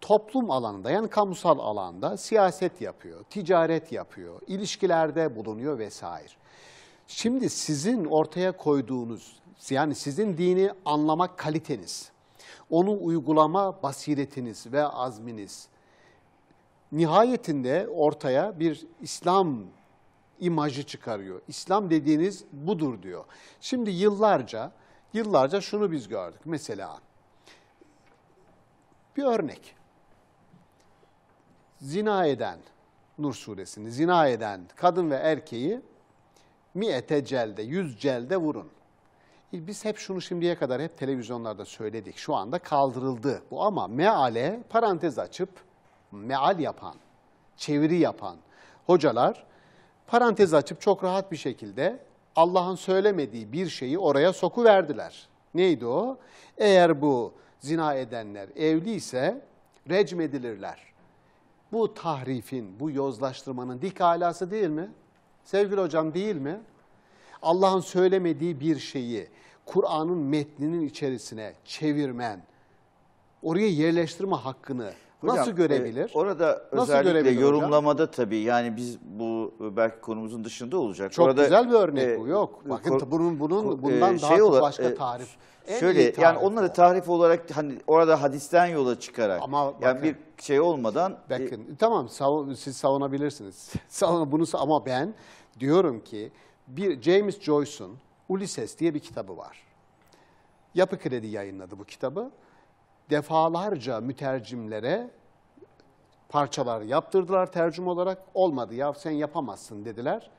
toplum alanında yani kamusal alanda siyaset yapıyor, ticaret yapıyor, ilişkilerde bulunuyor vesaire. Şimdi sizin ortaya koyduğunuz yani sizin dini anlamak kaliteniz, onu uygulama basiretiniz ve azminiz nihayetinde ortaya bir İslam imajı çıkarıyor. İslam dediğiniz budur diyor. Şimdi yıllarca yıllarca şunu biz gördük. Mesela bir örnek. Zina eden Nur suresini zina eden kadın ve erkeği mi'ete celde, yüz celde vurun. Biz hep şunu şimdiye kadar hep televizyonlarda söyledik. Şu anda kaldırıldı bu ama meale parantez açıp meal yapan, çeviri yapan hocalar parantez açıp çok rahat bir şekilde Allah'ın söylemediği bir şeyi oraya soku verdiler. Neydi o? Eğer bu zina edenler evli ise recm edilirler. Bu tahrifin, bu yozlaştırmanın dik alası değil mi? Sevgili hocam değil mi? Allah'ın söylemediği bir şeyi Kur'an'ın metninin içerisine çevirmen, oraya yerleştirme hakkını Hocam, Nasıl e, görebilir? E, orada Nasıl özellikle yorumlamada hocam? tabii yani biz bu e, belki konumuzun dışında olacak. Çok orada, güzel bir örnek e, bu. Yok. E, bakın kor, bunun bunun bundan e, şey daha ola, başka tarif. E, şöyle tarif yani onları tarif olarak hani orada hadisten yola çıkarak Ama bakın, yani bir şey olmadan Bakın e, tamam siz savunabilirsiniz. Savun bunu ama ben diyorum ki bir James Joyce'un Ulysses diye bir kitabı var. Yapı Kredi yayınladı bu kitabı defalarca mütercimlere parçalar yaptırdılar tercüm olarak. Olmadı ya sen yapamazsın dediler.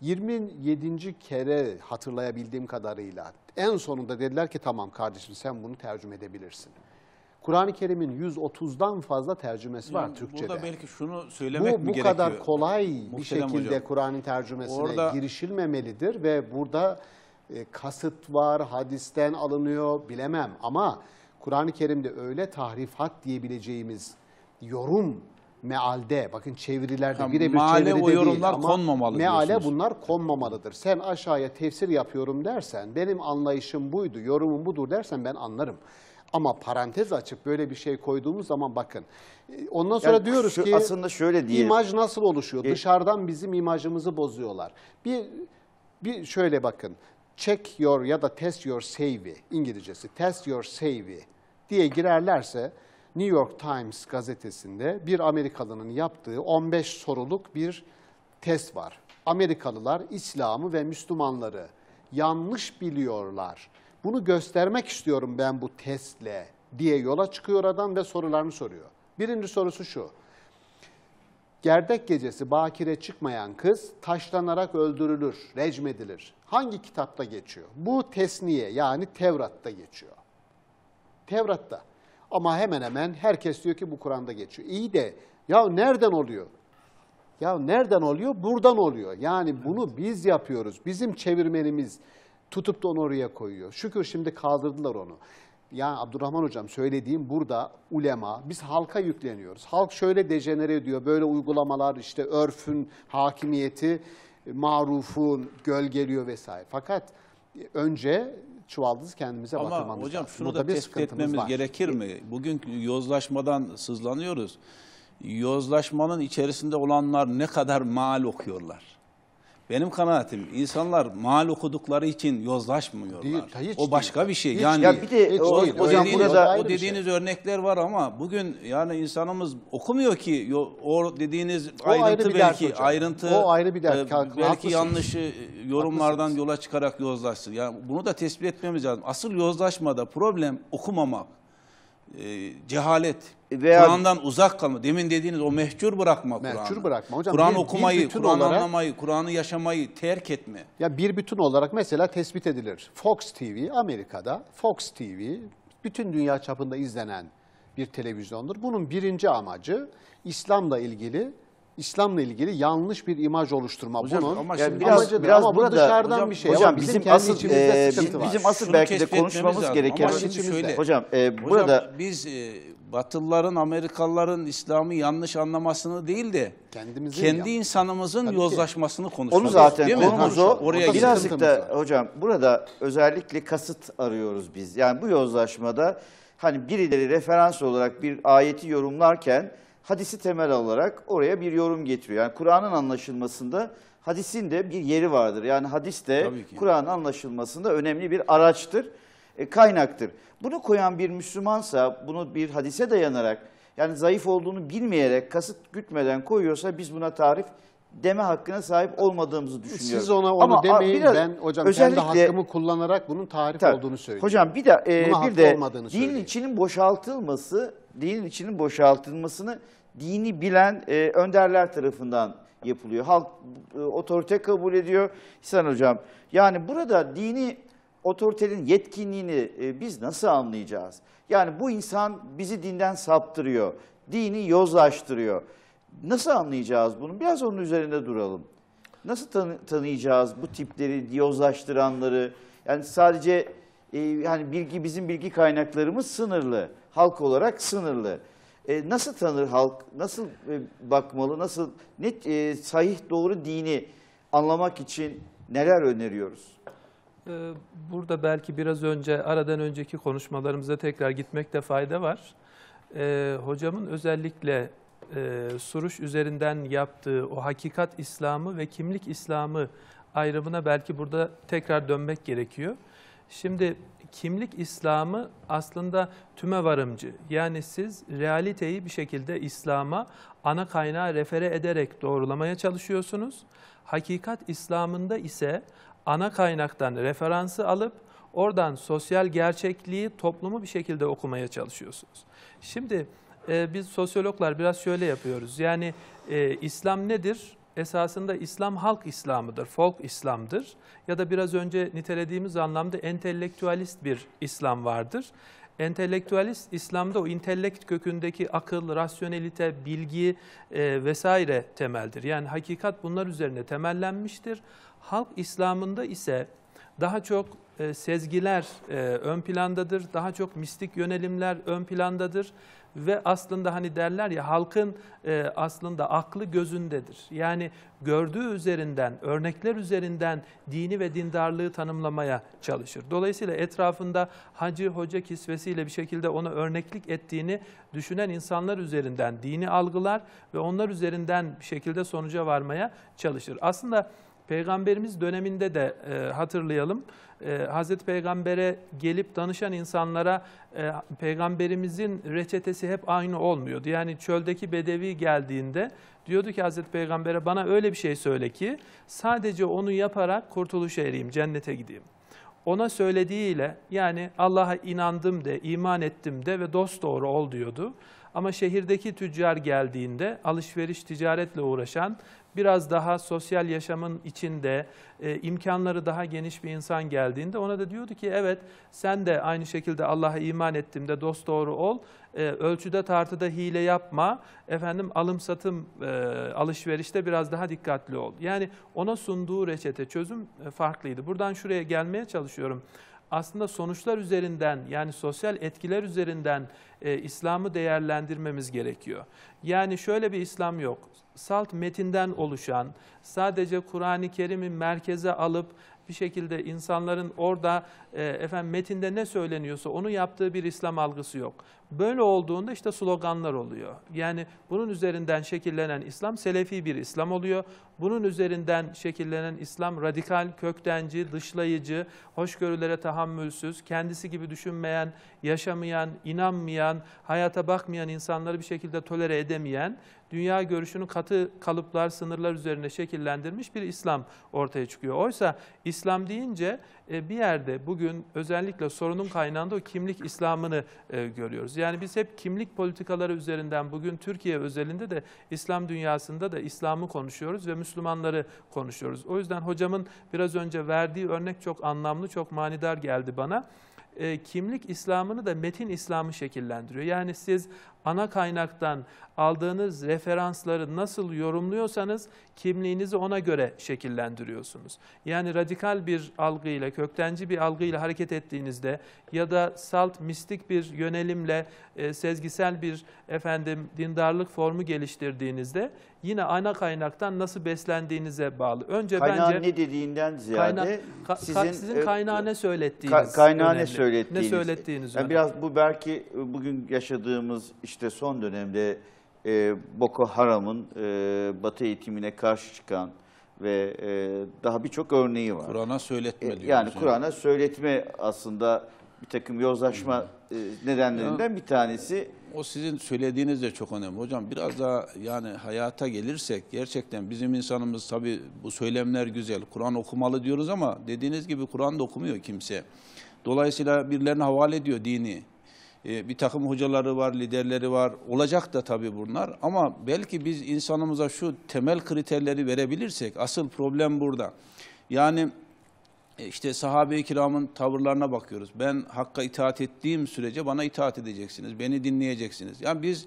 27. kere hatırlayabildiğim kadarıyla en sonunda dediler ki tamam kardeşim sen bunu tercüme edebilirsin. Kur'an-ı Kerim'in 130'dan fazla tercümesi var Türkçe'de. Burada belki şunu söylemek bu, mi bu gerekiyor? Bu kadar kolay Muhterem bir şekilde Kur'an'ın tercümesine Orada... girişilmemelidir ve burada e, kasıt var, hadisten alınıyor bilemem ama Kur'an-ı Kerim'de öyle tahrifat diyebileceğimiz yorum mealde bakın çevirilerde yani birebir çeviride o yorumlar değil, konmamalı meale diyorsunuz. bunlar konmamalıdır. Sen aşağıya tefsir yapıyorum dersen benim anlayışım buydu, yorumum budur dersen ben anlarım. Ama parantez açıp böyle bir şey koyduğumuz zaman bakın. E, ondan sonra yani diyoruz şu, ki aslında şöyle diyelim. imaj nasıl oluşuyor? E, Dışarıdan bizim imajımızı bozuyorlar. Bir bir şöyle bakın check your ya da test your savvy İngilizcesi test your savvy diye girerlerse New York Times gazetesinde bir Amerikalının yaptığı 15 soruluk bir test var. Amerikalılar İslam'ı ve Müslümanları yanlış biliyorlar. Bunu göstermek istiyorum ben bu testle diye yola çıkıyor adam ve sorularını soruyor. Birinci sorusu şu. Gerdek gecesi bakire çıkmayan kız taşlanarak öldürülür, recmedilir. Hangi kitapta geçiyor? Bu tesniye yani Tevrat'ta geçiyor. Tevrat'ta. Ama hemen hemen herkes diyor ki bu Kur'an'da geçiyor. İyi de ya nereden oluyor? Ya nereden oluyor? Buradan oluyor. Yani bunu biz yapıyoruz. Bizim çevirmenimiz tutup da onu oraya koyuyor. Şükür şimdi kaldırdılar onu yani Abdurrahman hocam söylediğim burada ulema, biz halka yükleniyoruz. Halk şöyle dejenere ediyor, böyle uygulamalar işte örfün hakimiyeti, marufun gölgeliyor vesaire. Fakat e, önce çuvaldızı kendimize Ama batırmamız lazım. Ama hocam şunu da tespit etmemiz var. gerekir mi? Bugün yozlaşmadan sızlanıyoruz. Yozlaşmanın içerisinde olanlar ne kadar mal okuyorlar? Benim kanaatim insanlar mal okudukları için yozlaşmıyorlar. Değil, hiç o başka değil. bir şey. Hiç, yani ya bir de hiç o, değil. hocam dediğiniz, burada o şey. dediğiniz şey. örnekler var ama bugün yani insanımız okumuyor ki o dediğiniz o ayrıntı ayrı belki hocam. ayrıntı o ayrı bir dert. E, belki Haklısınız. yanlışı e, yorumlardan Haklısınız. yola çıkarak yozlaşsın. Yani bunu da tespit etmemiz lazım. Asıl yozlaşmada problem okumamak e, cehalet, e, Kur'an'dan uzak kalma. Demin dediğiniz o mehcur bırakma Kur'an'ı. Mehcur bırakma hocam. Kur'an okumayı, Kur'an anlamayı, Kur'an'ı yaşamayı terk etme. Ya bir bütün olarak mesela tespit edilir. Fox TV Amerika'da Fox TV bütün dünya çapında izlenen bir televizyondur. Bunun birinci amacı İslam'la ilgili İslam'la ilgili yanlış bir imaj oluşturma. Hocam, Bunun ama şimdi biraz- amacı biraz ama bu burada- dışarıdan hocam- bir şey. Hocam ama bizim, kendi asıl içimizde e, bizim, var. bizim asıl Şunu belki de konuşmamız gereken Ama şimdi şey şöyle. hocam e, Hocam burada biz e, Batılıların, Amerikalıların İslam'ı yanlış anlamasını değil de Kendimizin kendi yanlış. insanımızın yozlaşmasını konuşuyoruz. onu zaten konumuz o. Oraya birazcık da hocam burada özellikle kasıt arıyoruz biz. Yani bu yozlaşmada hani birileri referans olarak bir ayeti yorumlarken hadisi temel olarak oraya bir yorum getiriyor. Yani Kur'an'ın anlaşılmasında hadisin de bir yeri vardır. Yani hadis de Kur'an'ın anlaşılmasında önemli bir araçtır, e, kaynaktır. Bunu koyan bir Müslümansa bunu bir hadise dayanarak yani zayıf olduğunu bilmeyerek kasıt gütmeden koyuyorsa biz buna tarif deme hakkına sahip olmadığımızı düşünüyorum. Siz ona onu Ama demeyin biraz, ben hocam özellikle, kendi hakkımı kullanarak bunun tarif tabii, olduğunu söylüyorum. Hocam bir de e, bir de dilin içinin boşaltılması dinin içinin boşaltılmasını dini bilen e, önderler tarafından yapılıyor. Halk e, otorite kabul ediyor. İhsan Hocam yani burada dini otoritenin yetkinliğini e, biz nasıl anlayacağız? Yani bu insan bizi dinden saptırıyor, dini yozlaştırıyor. Nasıl anlayacağız bunu? Biraz onun üzerinde duralım. Nasıl tanı tanıyacağız bu tipleri, yozlaştıranları? Yani sadece e, yani bilgi bizim bilgi kaynaklarımız sınırlı halk olarak sınırlı. E, nasıl tanır halk, nasıl e, bakmalı, nasıl ne e, sahih doğru dini anlamak için neler öneriyoruz? E, burada belki biraz önce aradan önceki konuşmalarımıza tekrar gitmekte fayda var. E, hocamın özellikle e, Suruş üzerinden yaptığı o hakikat İslamı ve kimlik İslamı ayrımına belki burada tekrar dönmek gerekiyor. Şimdi kimlik İslamı aslında tüme varımcı. Yani siz realiteyi bir şekilde İslam'a ana kaynağı refere ederek doğrulamaya çalışıyorsunuz. Hakikat İslam'ında ise ana kaynaktan referansı alıp oradan sosyal gerçekliği toplumu bir şekilde okumaya çalışıyorsunuz. Şimdi e, biz sosyologlar biraz şöyle yapıyoruz. Yani e, İslam nedir? esasında İslam halk İslam'ıdır, folk İslam'dır. Ya da biraz önce nitelediğimiz anlamda entelektüalist bir İslam vardır. Entelektüalist İslam'da o intellekt kökündeki akıl, rasyonelite, bilgi e, vesaire temeldir. Yani hakikat bunlar üzerine temellenmiştir. Halk İslam'ında ise daha çok e, sezgiler e, ön plandadır, daha çok mistik yönelimler ön plandadır ve aslında hani derler ya halkın e, aslında aklı gözündedir. Yani gördüğü üzerinden, örnekler üzerinden dini ve dindarlığı tanımlamaya çalışır. Dolayısıyla etrafında hacı hoca kisvesiyle bir şekilde ona örneklik ettiğini düşünen insanlar üzerinden dini algılar ve onlar üzerinden bir şekilde sonuca varmaya çalışır. Aslında Peygamberimiz döneminde de e, hatırlayalım. E, Hazreti Peygamber'e gelip danışan insanlara e, Peygamberimizin reçetesi hep aynı olmuyordu. Yani çöldeki bedevi geldiğinde diyordu ki Hazreti Peygamber'e bana öyle bir şey söyle ki sadece onu yaparak kurtuluşa ereyim, cennete gideyim. Ona söylediğiyle yani Allah'a inandım de, iman ettim de ve dost doğru ol diyordu. Ama şehirdeki tüccar geldiğinde alışveriş ticaretle uğraşan biraz daha sosyal yaşamın içinde e, imkanları daha geniş bir insan geldiğinde ona da diyordu ki evet sen de aynı şekilde Allah'a iman ettim de dost doğru ol. E, ölçüde tartıda hile yapma. Efendim alım satım e, alışverişte biraz daha dikkatli ol. Yani ona sunduğu reçete çözüm e, farklıydı. Buradan şuraya gelmeye çalışıyorum aslında sonuçlar üzerinden yani sosyal etkiler üzerinden e, İslam'ı değerlendirmemiz gerekiyor. Yani şöyle bir İslam yok. Salt metinden oluşan, sadece Kur'an-ı Kerim'i merkeze alıp bir şekilde insanların orada e, efendim metinde ne söyleniyorsa onu yaptığı bir İslam algısı yok. Böyle olduğunda işte sloganlar oluyor. Yani bunun üzerinden şekillenen İslam selefi bir İslam oluyor. Bunun üzerinden şekillenen İslam radikal, köktenci, dışlayıcı, hoşgörülere tahammülsüz, kendisi gibi düşünmeyen, yaşamayan, inanmayan, hayata bakmayan insanları bir şekilde tolere edemeyen dünya görüşünü katı kalıplar, sınırlar üzerine şekillendirmiş bir İslam ortaya çıkıyor. Oysa İslam deyince e, bir yerde bugün özellikle sorunun kaynağında o kimlik İslam'ını e, görüyoruz. Yani biz hep kimlik politikaları üzerinden bugün Türkiye özelinde de İslam dünyasında da İslam'ı konuşuyoruz ve Müslümanları konuşuyoruz. O yüzden hocamın biraz önce verdiği örnek çok anlamlı, çok manidar geldi bana e, kimlik İslam'ını da metin İslam'ı şekillendiriyor. Yani siz ana kaynaktan aldığınız referansları nasıl yorumluyorsanız kimliğinizi ona göre şekillendiriyorsunuz. Yani radikal bir algıyla, köktenci bir algıyla hareket ettiğinizde ya da salt mistik bir yönelimle e, sezgisel bir efendim dindarlık formu geliştirdiğinizde yine ana kaynaktan nasıl beslendiğinize bağlı. Önce Kaynağın bence ne dediğinden ziyade kayna, ka, sizin, e, sizin kaynağı ne söylettiğiniz. Ka, kaynağı önemli. ne söylettiğiniz. Ne söylettiğiniz. Yani biraz bu belki bugün yaşadığımız işte son dönemde e, Boko Haram'ın e, Batı eğitimine karşı çıkan ve e, daha birçok örneği var. Kur'an'a söyletme diyoruz. E, yani Kur'an'a söyletme aslında bir takım yozlaşma e, nedenlerinden bir tanesi. O sizin söylediğiniz de çok önemli. Hocam biraz daha yani hayata gelirsek gerçekten bizim insanımız tabii bu söylemler güzel. Kur'an okumalı diyoruz ama dediğiniz gibi Kur'an da okumuyor kimse. Dolayısıyla birilerine havale ediyor dini. Ee, bir takım hocaları var, liderleri var. Olacak da tabii bunlar. Ama belki biz insanımıza şu temel kriterleri verebilirsek asıl problem burada. Yani e, işte sahabe-i kiramın tavırlarına bakıyoruz. Ben hakka itaat ettiğim sürece bana itaat edeceksiniz, beni dinleyeceksiniz. Yani biz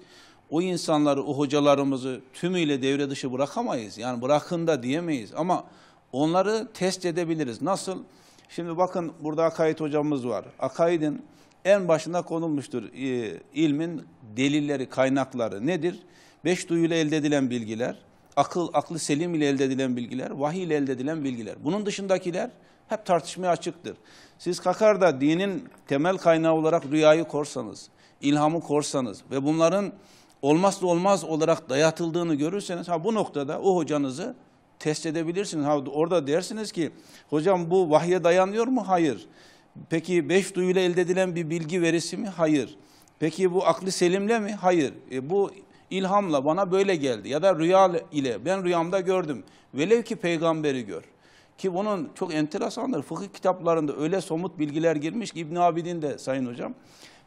o insanları, o hocalarımızı tümüyle devre dışı bırakamayız. Yani bırakın da diyemeyiz ama onları test edebiliriz. Nasıl? Şimdi bakın burada Akaid hocamız var. Akaid'in en başına konulmuştur e, ilmin delilleri, kaynakları nedir? Beş duyuyla elde edilen bilgiler, akıl, aklı selim ile elde edilen bilgiler, vahiy ile elde edilen bilgiler. Bunun dışındakiler hep tartışmaya açıktır. Siz Kakar'da dinin temel kaynağı olarak rüyayı korsanız, ilhamı korsanız ve bunların olmazsa olmaz olarak dayatıldığını görürseniz ha bu noktada o hocanızı test edebilirsiniz. Ha, orada dersiniz ki hocam bu vahye dayanıyor mu? Hayır. Peki beş duyuyla elde edilen bir bilgi verisi mi? Hayır. Peki bu aklı selimle mi? Hayır. E, bu ilhamla bana böyle geldi ya da rüya ile ben rüyamda gördüm. Velev ki peygamberi gör. Ki bunun çok enteresandır. Fıkıh kitaplarında öyle somut bilgiler girmiş ki İbn Abidin de sayın hocam.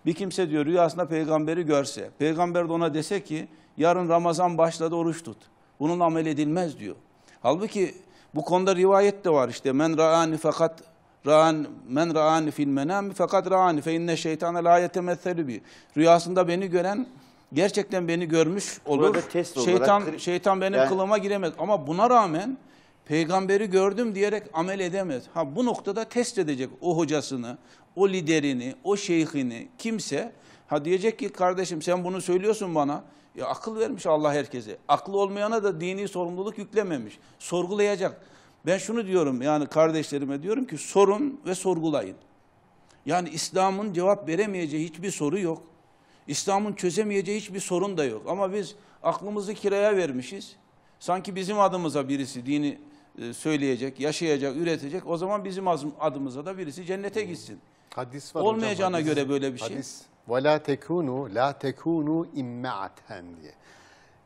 Bir kimse diyor rüyasında peygamberi görse, peygamber de ona dese ki yarın Ramazan başladı oruç tut. Bununla amel edilmez diyor. Halbuki bu konuda rivayet de var işte men ra'ani fakat ra'an men ra'ani fil menam fakat ra'ani fe inne şeytane la yetemesselu bi. Rüyasında beni gören gerçekten beni görmüş olur. Test olarak, şeytan şeytan benim yani, kılıma giremez ama buna rağmen peygamberi gördüm diyerek amel edemez. Ha bu noktada test edecek o hocasını, o liderini, o şeyhini kimse. Ha diyecek ki kardeşim sen bunu söylüyorsun bana. Ya akıl vermiş Allah herkese. Aklı olmayana da dini sorumluluk yüklememiş. Sorgulayacak. Ben şunu diyorum yani kardeşlerime diyorum ki sorun ve sorgulayın. Yani İslam'ın cevap veremeyeceği hiçbir soru yok. İslam'ın çözemeyeceği hiçbir sorun da yok. Ama biz aklımızı kiraya vermişiz. Sanki bizim adımıza birisi dini e, söyleyecek, yaşayacak, üretecek. O zaman bizim adımıza da birisi cennete gitsin. Hadis var Olmayacağına hocam, hadis, göre böyle bir hadis. şey. Hadis. وَلَا تَكُونُوا لَا تَكُونُوا اِمَّعَةً diye.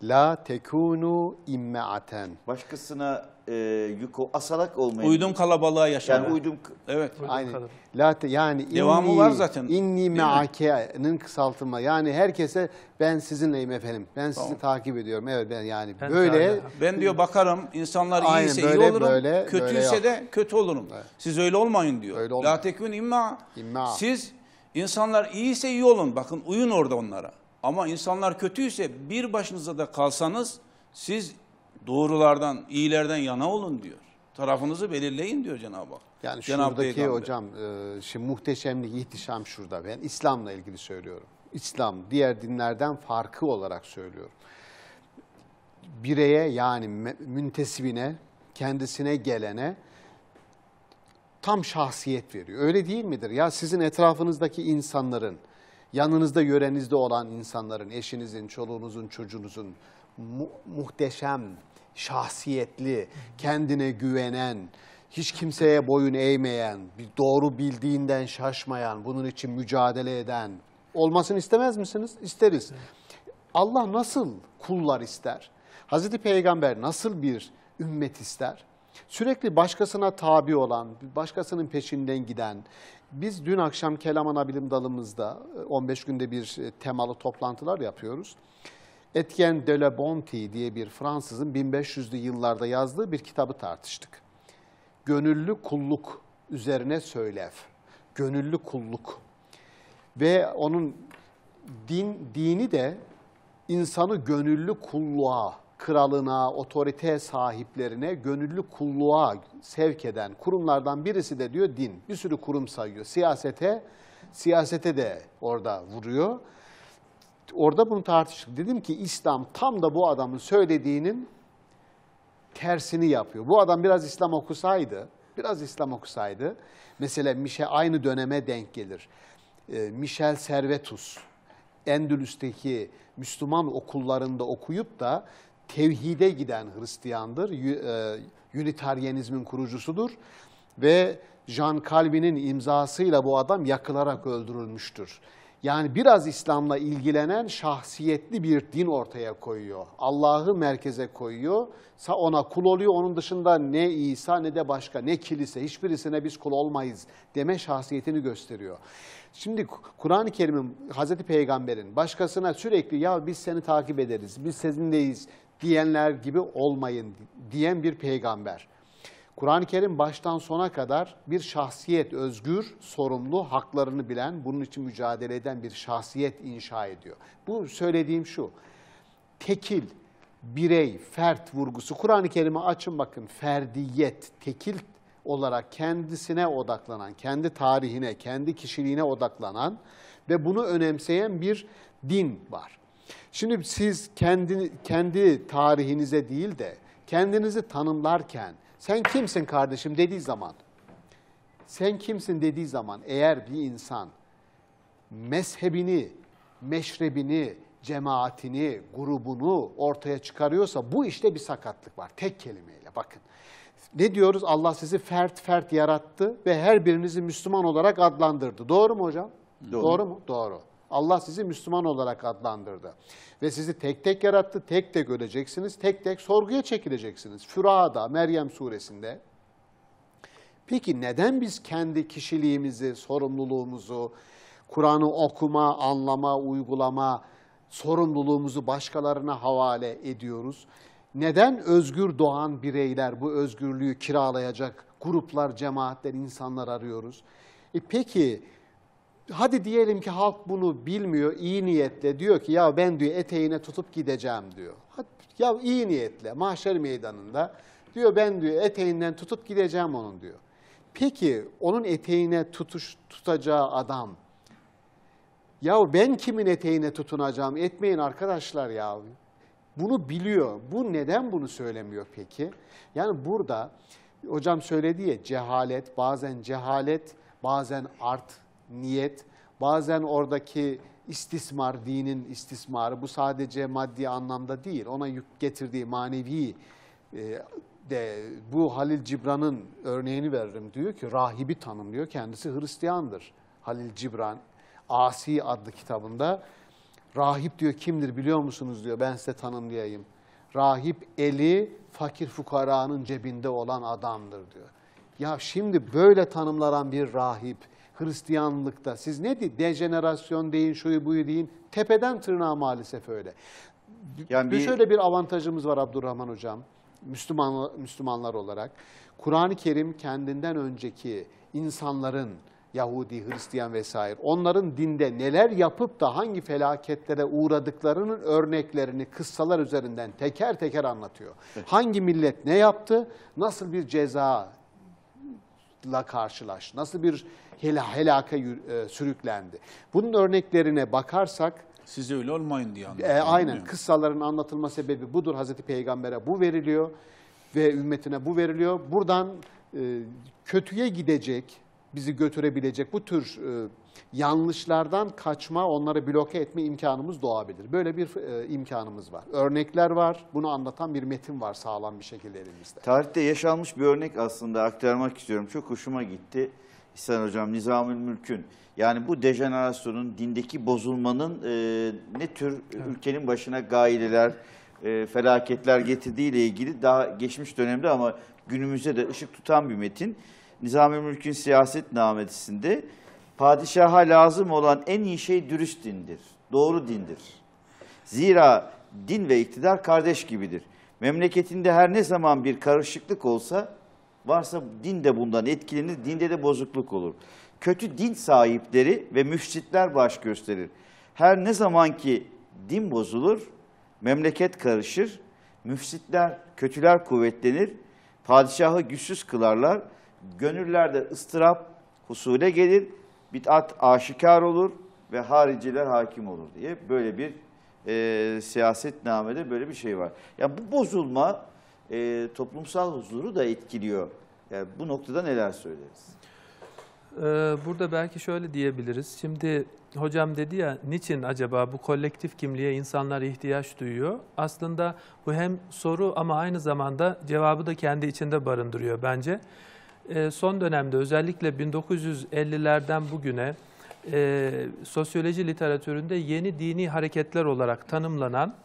La tekunu imma'aten. Başkasına e, yük o- olmayın. Uydum kalabalığa yaşama. Yani uydum Evet. Aynı. La te, yani Devamı inni, var zaten, değil İnni mi? me'ake'nin kısaltılma. Yani herkese ben sizinleyim efendim. Ben sizi takip ediyorum. Evet ben yani Ben böyle tabi- Ben diyor bakarım insanlar Aynen, iyiyse böyle, iyi olurum, böyle, kötüyse böyle de kötü olurum. Siz öyle olmayın diyor. Öyle La tekün imma. İmma. Siz insanlar iyiyse iyi olun. Bakın uyun orada onlara. Ama insanlar kötüyse bir başınıza da kalsanız siz doğrulardan, iyilerden yana olun diyor. Tarafınızı belirleyin diyor Cenab-ı Hak. Yani şuradaki Cenab hocam e, şimdi muhteşemlik, ihtişam şurada. Ben İslam'la ilgili söylüyorum. İslam diğer dinlerden farkı olarak söylüyorum. Bireye yani müntesibine, kendisine gelene tam şahsiyet veriyor. Öyle değil midir? Ya sizin etrafınızdaki insanların yanınızda yörenizde olan insanların, eşinizin, çoluğunuzun, çocuğunuzun mu muhteşem, şahsiyetli, kendine güvenen, hiç kimseye boyun eğmeyen, doğru bildiğinden şaşmayan, bunun için mücadele eden olmasını istemez misiniz? İsteriz. Allah nasıl kullar ister? Hazreti Peygamber nasıl bir ümmet ister? Sürekli başkasına tabi olan, başkasının peşinden giden, biz dün akşam Kelam Ana Bilim Dalımızda 15 e, günde bir e, temalı toplantılar yapıyoruz. Etienne de la Bonti diye bir Fransızın 1500'lü yıllarda yazdığı bir kitabı tartıştık. Gönüllü kulluk üzerine söylev. Gönüllü kulluk. Ve onun din, dini de insanı gönüllü kulluğa kralına, otorite sahiplerine gönüllü kulluğa sevk eden kurumlardan birisi de diyor din. Bir sürü kurum sayıyor. Siyasete, siyasete de orada vuruyor. Orada bunu tartıştık. Dedim ki İslam tam da bu adamın söylediğinin tersini yapıyor. Bu adam biraz İslam okusaydı, biraz İslam okusaydı, mesela Mişe aynı döneme denk gelir. Ee, Michel Servetus, Endülüs'teki Müslüman okullarında okuyup da tevhide giden Hristiyandır. E, Unitaryenizmin kurucusudur ve Jean Calvin'in imzasıyla bu adam yakılarak öldürülmüştür. Yani biraz İslam'la ilgilenen şahsiyetli bir din ortaya koyuyor. Allah'ı merkeze koyuyor. Ona kul oluyor. Onun dışında ne İsa ne de başka ne kilise hiçbirisine biz kul olmayız deme şahsiyetini gösteriyor. Şimdi Kur'an-ı Kerim'in Hazreti Peygamber'in başkasına sürekli ya biz seni takip ederiz, biz seninleyiz, diyenler gibi olmayın diyen bir peygamber. Kur'an-ı Kerim baştan sona kadar bir şahsiyet, özgür, sorumlu, haklarını bilen, bunun için mücadele eden bir şahsiyet inşa ediyor. Bu söylediğim şu, tekil, birey, fert vurgusu. Kur'an-ı Kerim'i açın bakın, ferdiyet, tekil olarak kendisine odaklanan, kendi tarihine, kendi kişiliğine odaklanan ve bunu önemseyen bir din var. Şimdi siz kendi, kendi tarihinize değil de kendinizi tanımlarken sen kimsin kardeşim dediği zaman sen kimsin dediği zaman eğer bir insan mezhebini, meşrebini, cemaatini, grubunu ortaya çıkarıyorsa bu işte bir sakatlık var. Tek kelimeyle bakın. Ne diyoruz? Allah sizi fert fert yarattı ve her birinizi Müslüman olarak adlandırdı. Doğru mu hocam? Doğru, Doğru mu? Doğru. Allah sizi Müslüman olarak adlandırdı. Ve sizi tek tek yarattı, tek tek öleceksiniz, tek tek sorguya çekileceksiniz. Fürada, Meryem suresinde. Peki neden biz kendi kişiliğimizi, sorumluluğumuzu, Kur'an'ı okuma, anlama, uygulama, sorumluluğumuzu başkalarına havale ediyoruz? Neden özgür doğan bireyler bu özgürlüğü kiralayacak gruplar, cemaatler, insanlar arıyoruz? E peki Hadi diyelim ki halk bunu bilmiyor, iyi niyetle diyor ki ya ben diyor eteğine tutup gideceğim diyor. ya iyi niyetle mahşer meydanında diyor ben diyor eteğinden tutup gideceğim onun diyor. Peki onun eteğine tutuş tutacağı adam ya ben kimin eteğine tutunacağım etmeyin arkadaşlar ya. Bunu biliyor. Bu neden bunu söylemiyor peki? Yani burada hocam söyledi ya cehalet bazen cehalet bazen art niyet, bazen oradaki istismar, dinin istismarı bu sadece maddi anlamda değil, ona yük getirdiği manevi e, de bu Halil Cibran'ın örneğini veririm diyor ki rahibi tanımlıyor. Kendisi Hristiyandır. Halil Cibran Asi adlı kitabında rahip diyor kimdir biliyor musunuz diyor ben size tanımlayayım. Rahip eli fakir fukaranın cebinde olan adamdır diyor. Ya şimdi böyle tanımlanan bir rahip Hristiyanlıkta. Siz ne deyin? Dejenerasyon deyin, şuyu buyu deyin. Tepeden tırnağa maalesef öyle. Yani bir, bir şöyle bir avantajımız var Abdurrahman Hocam. Müslüman, Müslümanlar olarak. Kur'an-ı Kerim kendinden önceki insanların, Yahudi, Hristiyan vesaire onların dinde neler yapıp da hangi felaketlere uğradıklarının örneklerini kıssalar üzerinden teker teker anlatıyor. Hangi millet ne yaptı, nasıl bir ceza ile karşılaş, nasıl bir helaka e, sürüklendi. Bunun örneklerine bakarsak size öyle olmayın diye anlatıyor. E, aynen. Kıssaların anlatılma sebebi budur. Hazreti Peygamber'e bu veriliyor ve ümmetine bu veriliyor. Buradan e, kötüye gidecek, bizi götürebilecek bu tür e, yanlışlardan kaçma, onları bloke etme imkanımız doğabilir. Böyle bir e, imkanımız var. Örnekler var, bunu anlatan bir metin var sağlam bir şekilde elimizde. Tarihte yaşanmış bir örnek aslında aktarmak istiyorum. Çok hoşuma gitti. İhsan Hocam Nizamül Mülk'ün. Yani bu dejenerasyonun, dindeki bozulmanın e, ne tür evet. ülkenin başına gaileler, e, felaketler getirdiğiyle ilgili daha geçmiş dönemde ama günümüzde de ışık tutan bir metin. Nizamül Mülk'ün siyaset nametisinde padişaha lazım olan en iyi şey dürüst dindir, doğru dindir. Zira din ve iktidar kardeş gibidir. Memleketinde her ne zaman bir karışıklık olsa Varsa din de bundan etkilenir, dinde de bozukluk olur. Kötü din sahipleri ve müfsitler baş gösterir. Her ne zaman ki din bozulur, memleket karışır, müfsitler, kötüler kuvvetlenir, padişahı güçsüz kılarlar, gönüllerde ıstırap husule gelir, bid'at aşikar olur ve hariciler hakim olur diye böyle bir e, siyasetnamede böyle bir şey var. Yani bu bozulma e, toplumsal huzuru da etkiliyor. Yani bu noktada neler söyleriz? Ee, burada belki şöyle diyebiliriz. Şimdi hocam dedi ya niçin acaba bu kolektif kimliğe insanlar ihtiyaç duyuyor? Aslında bu hem soru ama aynı zamanda cevabı da kendi içinde barındırıyor bence. Ee, son dönemde özellikle 1950'lerden bugüne e, sosyoloji literatüründe yeni dini hareketler olarak tanımlanan